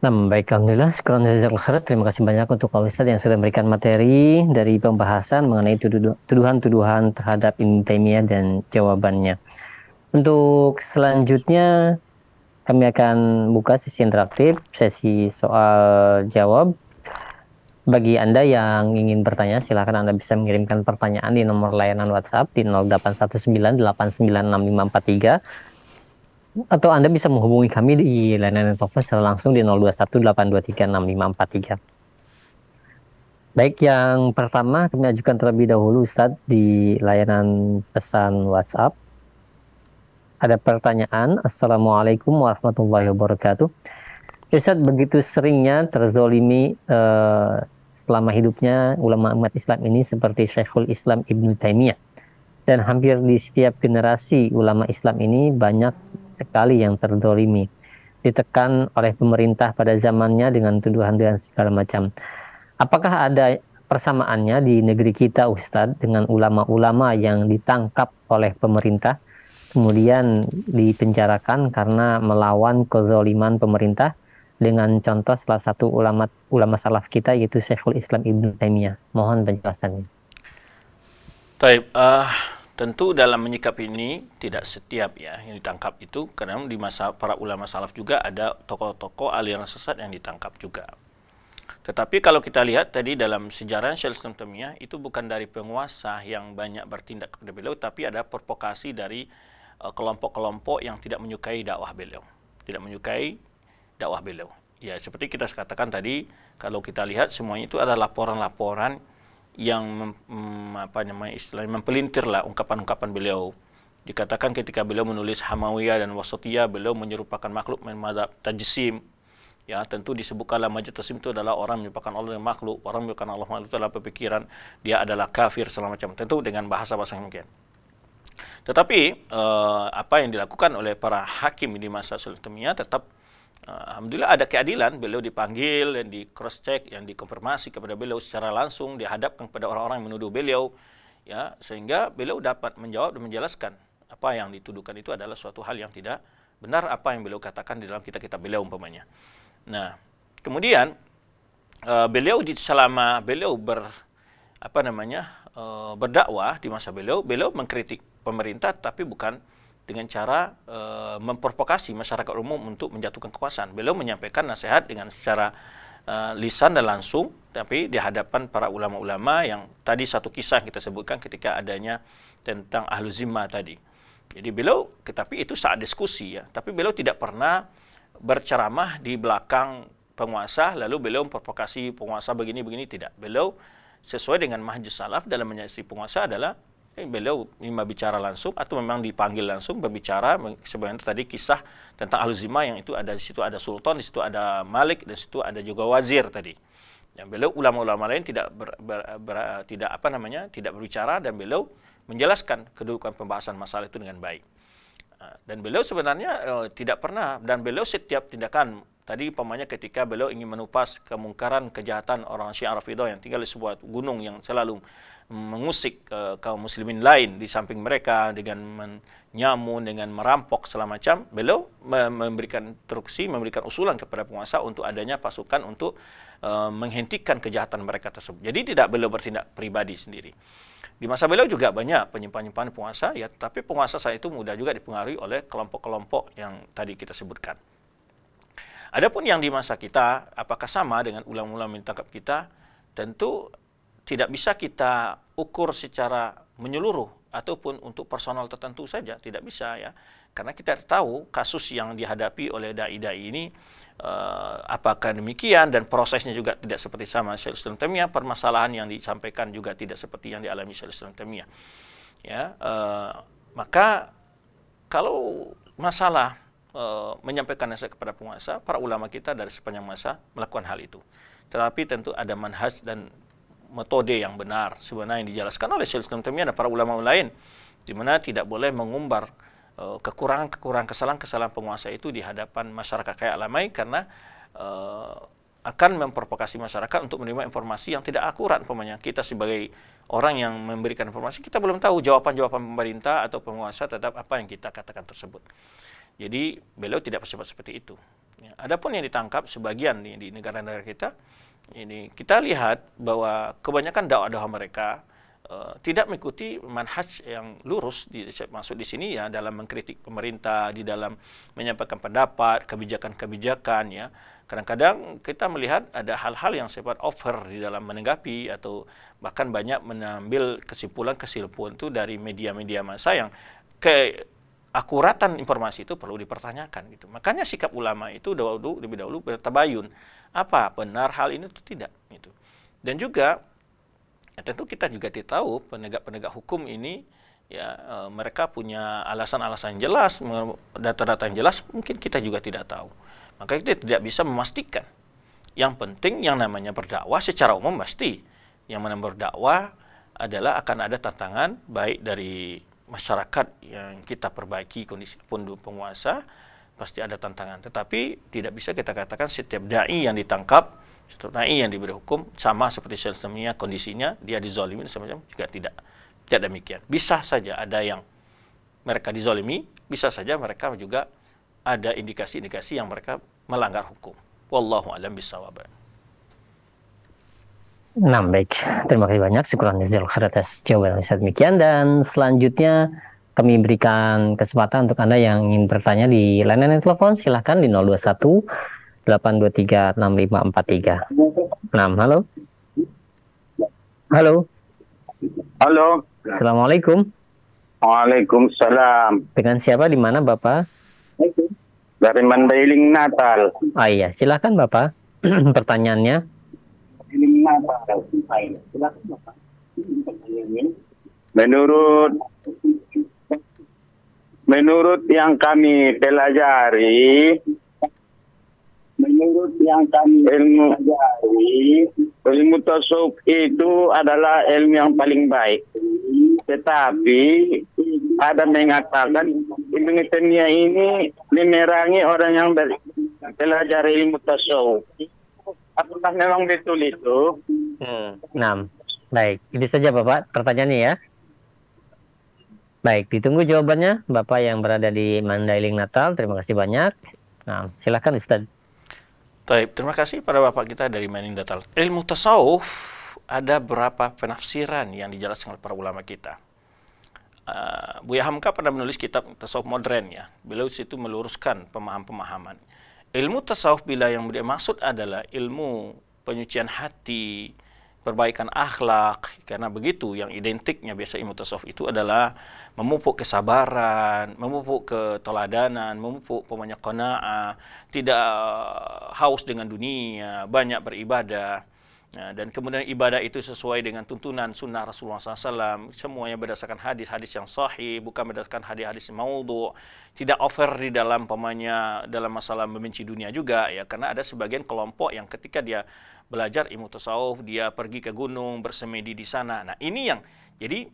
Nah, baik alhamdulillah sekron khair. Terima kasih banyak untuk Pak Ustadz yang sudah memberikan materi dari pembahasan mengenai tuduhan-tuduhan terhadap Ibnu dan jawabannya. Untuk selanjutnya kami akan buka sesi interaktif, sesi soal jawab. Bagi Anda yang ingin bertanya, silakan Anda bisa mengirimkan pertanyaan di nomor layanan WhatsApp di 0819 atau Anda bisa menghubungi kami di layanan telepon secara langsung di 0218236543. Baik, yang pertama kami ajukan terlebih dahulu Ustadz di layanan pesan WhatsApp. Ada pertanyaan, Assalamualaikum warahmatullahi wabarakatuh. Ya, Ustadz begitu seringnya terzolimi eh, selama hidupnya ulama umat Islam ini seperti Syekhul Islam Ibnu Taimiyah dan hampir di setiap generasi ulama Islam ini banyak sekali yang terdolimi ditekan oleh pemerintah pada zamannya dengan tuduhan dan segala macam. Apakah ada persamaannya di negeri kita Ustadz dengan ulama-ulama yang ditangkap oleh pemerintah kemudian dipenjarakan karena melawan kezoliman pemerintah dengan contoh salah satu ulama ulama salaf kita yaitu Syekhul Islam Ibnu Taimiyah. Mohon penjelasannya. Taib, uh, Tentu dalam menyikap ini tidak setiap ya yang ditangkap itu karena di masa para ulama salaf juga ada tokoh-tokoh aliran sesat yang ditangkap juga. Tetapi kalau kita lihat tadi dalam sejarah Syekh Islam itu bukan dari penguasa yang banyak bertindak kepada beliau tapi ada provokasi dari e, kelompok-kelompok yang tidak menyukai dakwah beliau, tidak menyukai dakwah beliau. Ya seperti kita katakan tadi kalau kita lihat semuanya itu ada laporan-laporan yang mem, mem, apa namanya istilahnya lah ungkapan-ungkapan beliau. Dikatakan ketika beliau menulis Hamawiyah dan Wasatiyah, beliau menyerupakan makhluk mazhab tajsim. Ya, tentu disebutkanlah majid tajsim itu adalah orang menyerupakan Allah dengan makhluk, orang menyerupakan Allah itu adalah pemikiran, dia adalah kafir selama macam. Tentu dengan bahasa-bahasa yang mungkin. Tetapi eh, apa yang dilakukan oleh para hakim di masa Sultan tetap Ah, alhamdulillah ada keadilan, beliau dipanggil dan di cross check yang dikonfirmasi kepada beliau secara langsung dihadapkan kepada orang-orang yang menuduh beliau ya sehingga beliau dapat menjawab dan menjelaskan apa yang dituduhkan itu adalah suatu hal yang tidak benar apa yang beliau katakan di dalam kitab-kitab beliau umpamanya. Nah, kemudian eh, beliau di selama beliau ber apa namanya eh, berdakwah di masa beliau, beliau mengkritik pemerintah tapi bukan dengan cara e, memprovokasi masyarakat umum untuk menjatuhkan kekuasaan. Beliau menyampaikan nasihat dengan secara e, lisan dan langsung, tapi di hadapan para ulama-ulama yang tadi satu kisah yang kita sebutkan ketika adanya tentang ahlu zimma tadi. Jadi beliau, tetapi itu saat diskusi ya, tapi beliau tidak pernah berceramah di belakang penguasa, lalu beliau memprovokasi penguasa begini-begini, tidak. Beliau sesuai dengan manhaj salaf dalam menyaksikan penguasa adalah Eh, beliau memang bicara langsung atau memang dipanggil langsung berbicara sebenarnya tadi kisah tentang Al Al-Zima yang itu ada di situ ada sultan di situ ada malik di situ ada juga wazir tadi yang beliau ulama-ulama lain tidak ber, ber, ber, tidak apa namanya tidak berbicara dan beliau menjelaskan kedudukan pembahasan masalah itu dengan baik ah, dan beliau sebenarnya eh, tidak pernah dan beliau setiap tindakan tadi umpamanya ketika beliau ingin menupas kemungkaran kejahatan orang Syiah Rafidah yang tinggal di sebuah gunung yang selalu mengusik uh, kaum muslimin lain di samping mereka dengan menyamun, dengan merampok selama macam, beliau memberikan instruksi, memberikan usulan kepada penguasa untuk adanya pasukan untuk uh, menghentikan kejahatan mereka tersebut. Jadi tidak beliau bertindak pribadi sendiri. Di masa beliau juga banyak penyimpan-penyimpan penguasa, ya, tapi penguasa saat itu mudah juga dipengaruhi oleh kelompok-kelompok yang tadi kita sebutkan. Adapun yang di masa kita, apakah sama dengan ulama ulama yang ditangkap kita? Tentu tidak bisa kita ukur secara menyeluruh ataupun untuk personal tertentu saja tidak bisa ya karena kita tahu kasus yang dihadapi oleh dai-dai ini uh, apakah demikian dan prosesnya juga tidak seperti sama Syaikhul Temia permasalahan yang disampaikan juga tidak seperti yang dialami Syaikhul Temia ya uh, maka kalau masalah uh, menyampaikan nasihat kepada penguasa, para ulama kita dari sepanjang masa melakukan hal itu. Tetapi tentu ada manhaj dan metode yang benar sebenarnya yang dijelaskan oleh Syekh Islam Taimiyah dan para ulama lain di mana tidak boleh mengumbar eh, kekurangan-kekurangan kesalahan-kesalahan penguasa itu di hadapan masyarakat kayak alamai karena uh, akan memprovokasi masyarakat untuk menerima informasi yang tidak akurat pemanya kita sebagai orang yang memberikan informasi kita belum tahu jawaban-jawaban pemerintah atau penguasa terhadap apa yang kita katakan tersebut. Jadi beliau tidak bersifat seperti itu. Ya, Adapun yang ditangkap sebagian di, di negara-negara kita, ini kita lihat bahwa kebanyakan dakwah-dakwah mereka eh, tidak mengikuti manhaj yang lurus di, masuk di sini ya dalam mengkritik pemerintah, di dalam menyampaikan pendapat, kebijakan-kebijakan ya. Kadang-kadang kita melihat ada hal-hal yang sifat over di dalam menanggapi atau bahkan banyak mengambil kesimpulan-kesimpulan itu dari media-media masa yang ke akuratan informasi itu perlu dipertanyakan gitu. Makanya sikap ulama itu dahulu lebih dahulu bertabayun apa benar hal ini atau tidak gitu. Dan juga ya tentu kita juga tidak tahu penegak-penegak hukum ini ya e, mereka punya alasan-alasan yang jelas, data-data yang jelas mungkin kita juga tidak tahu. Maka kita tidak bisa memastikan. Yang penting yang namanya berdakwah secara umum pasti yang namanya berdakwah adalah akan ada tantangan baik dari masyarakat yang kita perbaiki kondisi pondok penguasa pasti ada tantangan. Tetapi tidak bisa kita katakan setiap dai yang ditangkap, setiap dai yang diberi hukum sama seperti sistemnya kondisinya dia dizolimi semacam juga tidak tidak demikian. Bisa saja ada yang mereka dizolimi, bisa saja mereka juga ada indikasi-indikasi yang mereka melanggar hukum. Wallahu a'lam bisawab Nah, baik. Terima kasih banyak. Syukuran Jazil Khairat atas jawaban demikian. Dan selanjutnya kami berikan kesempatan untuk Anda yang ingin bertanya di layanan telepon. Silahkan di 021 823 6543. Nah, halo. Halo. Halo. Assalamualaikum. Waalaikumsalam. Dengan siapa di mana Bapak? Dari Mandailing Natal. Ah iya, silakan Bapak (clears throat) pertanyaannya. Menurut menurut yang kami pelajari menurut yang kami ilmu pelajari ilmu tasawuf itu adalah ilmu yang paling baik tetapi ada mengatakan ilmu ini menerangi orang yang belajar ilmu tasawuf apakah memang betul itu? Hmm, enam. Baik, ini saja Bapak pertanyaannya ya. Baik, ditunggu jawabannya Bapak yang berada di Mandailing Natal. Terima kasih banyak. Nah, silakan Ustaz. Baik, terima kasih pada Bapak kita dari Mandailing Natal. Ilmu tasawuf ada berapa penafsiran yang dijelaskan oleh para ulama kita. Uh, Buya Hamka pernah menulis kitab tasawuf modern ya. Beliau situ meluruskan pemaham-pemahaman. Ilmu tasawuf bila yang dia maksud adalah ilmu penyucian hati, perbaikan akhlak karena begitu yang identiknya biasa ilmu tasawuf itu adalah memupuk kesabaran, memupuk keteladanan, memupuk pemanya tidak eh, haus dengan dunia, banyak beribadah. Ya, dan kemudian ibadah itu sesuai dengan tuntunan sunnah Rasulullah SAW. Semuanya berdasarkan hadis-hadis yang sahih, bukan berdasarkan hadis-hadis maudhu. Tidak over di dalam pemanya dalam masalah membenci dunia juga ya, karena ada sebagian kelompok yang ketika dia belajar ilmu tasawuf, dia pergi ke gunung bersemedi di sana. Nah, ini yang jadi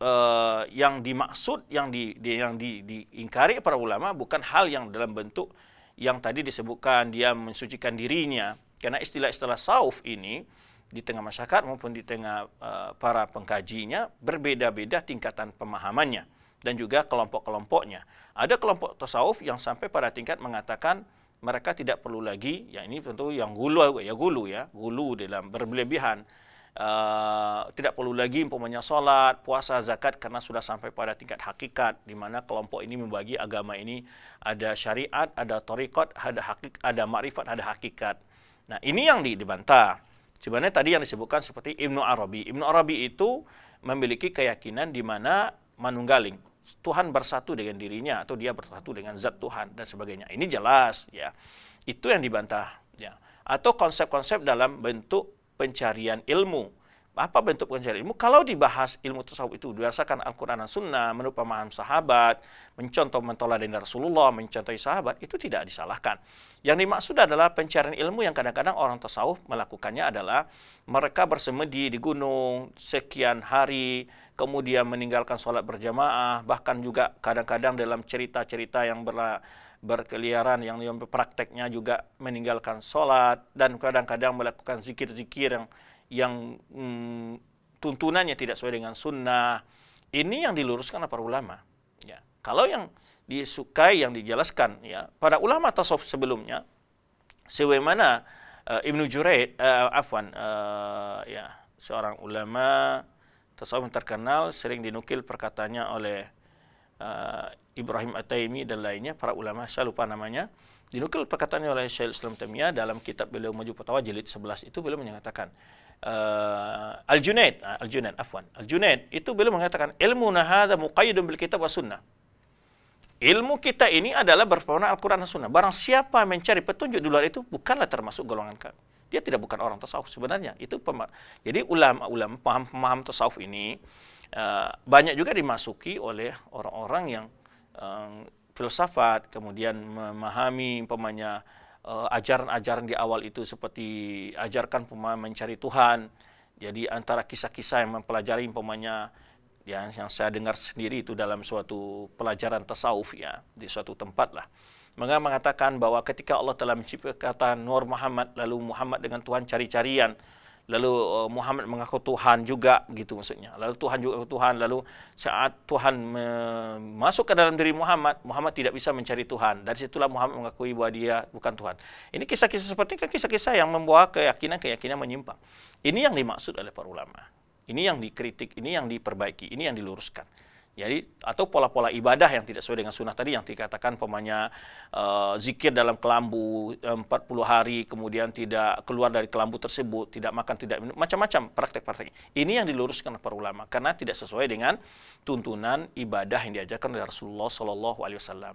Uh, yang dimaksud yang di, di yang di, diingkari para ulama bukan hal yang dalam bentuk yang tadi disebutkan dia mensucikan dirinya karena istilah-istilah sauf ini di tengah masyarakat maupun di tengah uh, para pengkajinya berbeda-beda tingkatan pemahamannya dan juga kelompok-kelompoknya. Ada kelompok tasawuf yang sampai pada tingkat mengatakan mereka tidak perlu lagi, ya ini tentu yang gulu ya gulu ya, gulu dalam berlebihan. Uh, tidak perlu lagi umpamanya sholat, puasa, zakat karena sudah sampai pada tingkat hakikat di mana kelompok ini membagi agama ini ada syariat, ada torikot, ada hakik, ada makrifat, ada hakikat. Nah, ini yang dibantah. Sebenarnya tadi yang disebutkan seperti Ibnu Arabi. Ibnu Arabi itu memiliki keyakinan di mana manunggaling. Tuhan bersatu dengan dirinya atau dia bersatu dengan zat Tuhan dan sebagainya. Ini jelas ya. Itu yang dibantah ya. Atau konsep-konsep dalam bentuk pencarian ilmu apa bentuk pengajaran ilmu? Kalau dibahas ilmu tasawuf itu berdasarkan Al-Quran dan Sunnah, menurut pemahaman sahabat, mencontoh dari Rasulullah, mencontohi sahabat, itu tidak disalahkan. Yang dimaksud adalah pencarian ilmu yang kadang-kadang orang tasawuf melakukannya adalah mereka bersemedi di gunung sekian hari, kemudian meninggalkan sholat berjamaah, bahkan juga kadang-kadang dalam cerita-cerita yang ber berkeliaran yang prakteknya juga meninggalkan sholat dan kadang-kadang melakukan zikir-zikir yang yang mm, tuntunannya tidak sesuai dengan sunnah. Ini yang diluruskan para ulama. Ya. Kalau yang disukai yang dijelaskan ya para ulama tasawuf sebelumnya sebagaimana uh, Ibnu Juraid uh, eh, afwan uh, ya seorang ulama tasawuf terkenal sering dinukil perkataannya oleh uh, Ibrahim Ataimi dan lainnya para ulama saya lupa namanya dinukil perkataannya oleh Syekh Islam Temia dalam kitab beliau Maju Petawa jilid 11 itu beliau menyatakan uh, Al-Junaid, ah, Al-Junaid, afwan. Al-Junaid itu beliau mengatakan ilmu nahada muqayyidun bil kitab was sunnah. Ilmu kita ini adalah berpedoman Al-Qur'an dan Sunnah. Barang siapa mencari petunjuk di luar itu bukanlah termasuk golongan kami. Dia tidak bukan orang tasawuf sebenarnya. Itu jadi ulama-ulama paham-paham tasawuf ini uh, banyak juga dimasuki oleh orang-orang yang uh, filsafat, kemudian memahami pemanya. Eh, ajaran-ajaran uh, di awal itu seperti ajarkan pemain mencari Tuhan. Jadi antara kisah-kisah yang mempelajari umpamanya ya, yang saya dengar sendiri itu dalam suatu pelajaran tasawuf ya di suatu tempat lah. Maka mengatakan bahwa ketika Allah telah menciptakan Nur Muhammad lalu Muhammad dengan Tuhan cari-carian lalu uh, Muhammad mengaku Tuhan juga gitu maksudnya lalu Tuhan juga Tuhan lalu saat Tuhan masuk ke dalam diri Muhammad Muhammad tidak bisa mencari Tuhan dari situlah Muhammad mengakui bahwa dia bukan Tuhan ini kisah-kisah seperti ini kan kisah-kisah yang membawa keyakinan-keyakinan menyimpang ini yang dimaksud oleh para ulama ini yang dikritik ini yang diperbaiki ini yang diluruskan jadi atau pola-pola ibadah yang tidak sesuai dengan sunnah tadi yang dikatakan pemanya uh, eh, zikir dalam kelambu 40 eh, hari kemudian tidak keluar dari kelambu tersebut, tidak makan, tidak minum, macam-macam praktek praktek Ini yang diluruskan para ulama karena tidak sesuai dengan tuntunan ibadah yang diajarkan oleh Rasulullah Shallallahu alaihi wasallam.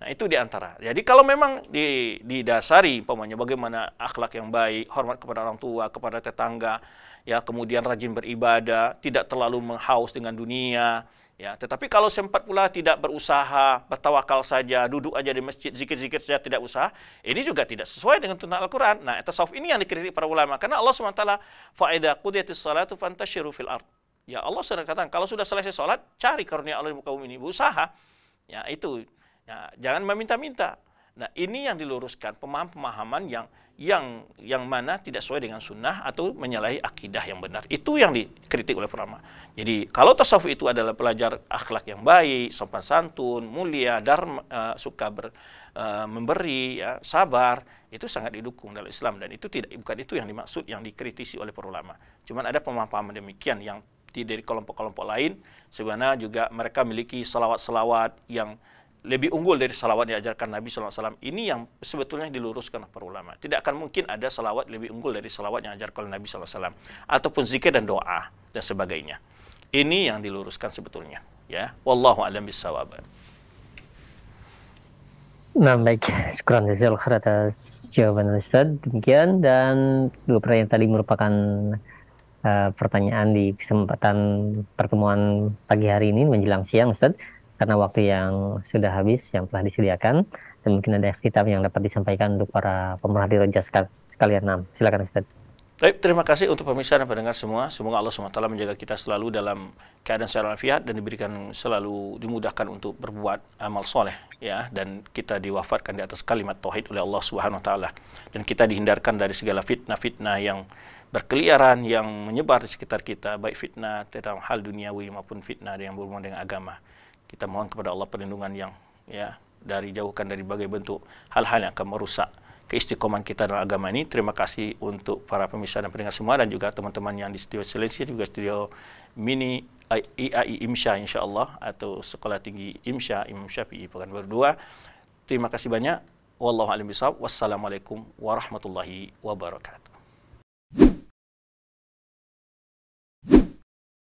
Nah, itu diantara. Jadi kalau memang didasari pemanya bagaimana akhlak yang baik, hormat kepada orang tua, kepada tetangga, ya kemudian rajin beribadah, tidak terlalu menghaus dengan dunia, Ya, tetapi kalau sempat pula tidak berusaha, bertawakal saja, duduk aja di masjid, zikir-zikir saja tidak usah, ini juga tidak sesuai dengan tuntunan Al-Quran. Nah, tasawuf ini yang dikritik para ulama. Karena Allah SWT, faida qudiyatis salatu fantashiru fil ard. Ya, Allah sudah katakan, kalau sudah selesai sholat, cari karunia Allah di muka bumi ini. Berusaha. Ya, itu. Ya, jangan meminta-minta. Nah, ini yang diluruskan, pemahaman-pemahaman yang yang yang mana tidak sesuai dengan sunnah atau menyalahi akidah yang benar. Itu yang dikritik oleh ulama. Jadi kalau tasawuf itu adalah pelajar akhlak yang baik, sopan santun, mulia, dharma, uh, suka ber, uh, memberi, ya, sabar, itu sangat didukung dalam Islam dan itu tidak bukan itu yang dimaksud yang dikritisi oleh para ulama. Cuman ada pemahaman demikian yang dari kelompok-kelompok lain sebenarnya juga mereka memiliki selawat-selawat yang lebih unggul dari salawat yang diajarkan Nabi SAW ini yang sebetulnya diluruskan para ulama. Tidak akan mungkin ada salawat lebih unggul dari salawat yang diajarkan oleh Nabi SAW. Ataupun zikir dan doa dan sebagainya. Ini yang diluruskan sebetulnya. Ya, Wallahu alam bishawab. Nah baik, syukuran jazil khair atas jawaban Ustaz. Demikian dan dua pertanyaan tadi merupakan uh, pertanyaan di kesempatan pertemuan pagi hari ini menjelang siang Ustaz karena waktu yang sudah habis yang telah disediakan dan mungkin ada kitab yang dapat disampaikan untuk para pemerhati roja sekalian enam. Silakan Ustaz. Baik, terima kasih untuk pemirsa dan pendengar semua. Semoga Allah SWT menjaga kita selalu dalam keadaan secara afiat dan diberikan selalu dimudahkan untuk berbuat amal soleh ya dan kita diwafatkan di atas kalimat tauhid oleh Allah Subhanahu taala dan kita dihindarkan dari segala fitnah-fitnah yang berkeliaran yang menyebar di sekitar kita baik fitnah tentang hal duniawi maupun fitnah yang berhubungan dengan agama. Kita mohon kepada Allah perlindungan yang ya dari jauhkan dari berbagai bentuk hal-hal yang akan merusak keistiqoman kita dalam agama ini. Terima kasih untuk para pemirsa dan pendengar semua dan juga teman-teman yang di studio Selensi juga studio mini IAI IMSYA insyaAllah atau Sekolah Tinggi IMSYA Imam Syafi'i Pekanbaru berdua. Terima kasih banyak. Wallahu a'lam bishawab. Wassalamualaikum warahmatullahi wabarakatuh.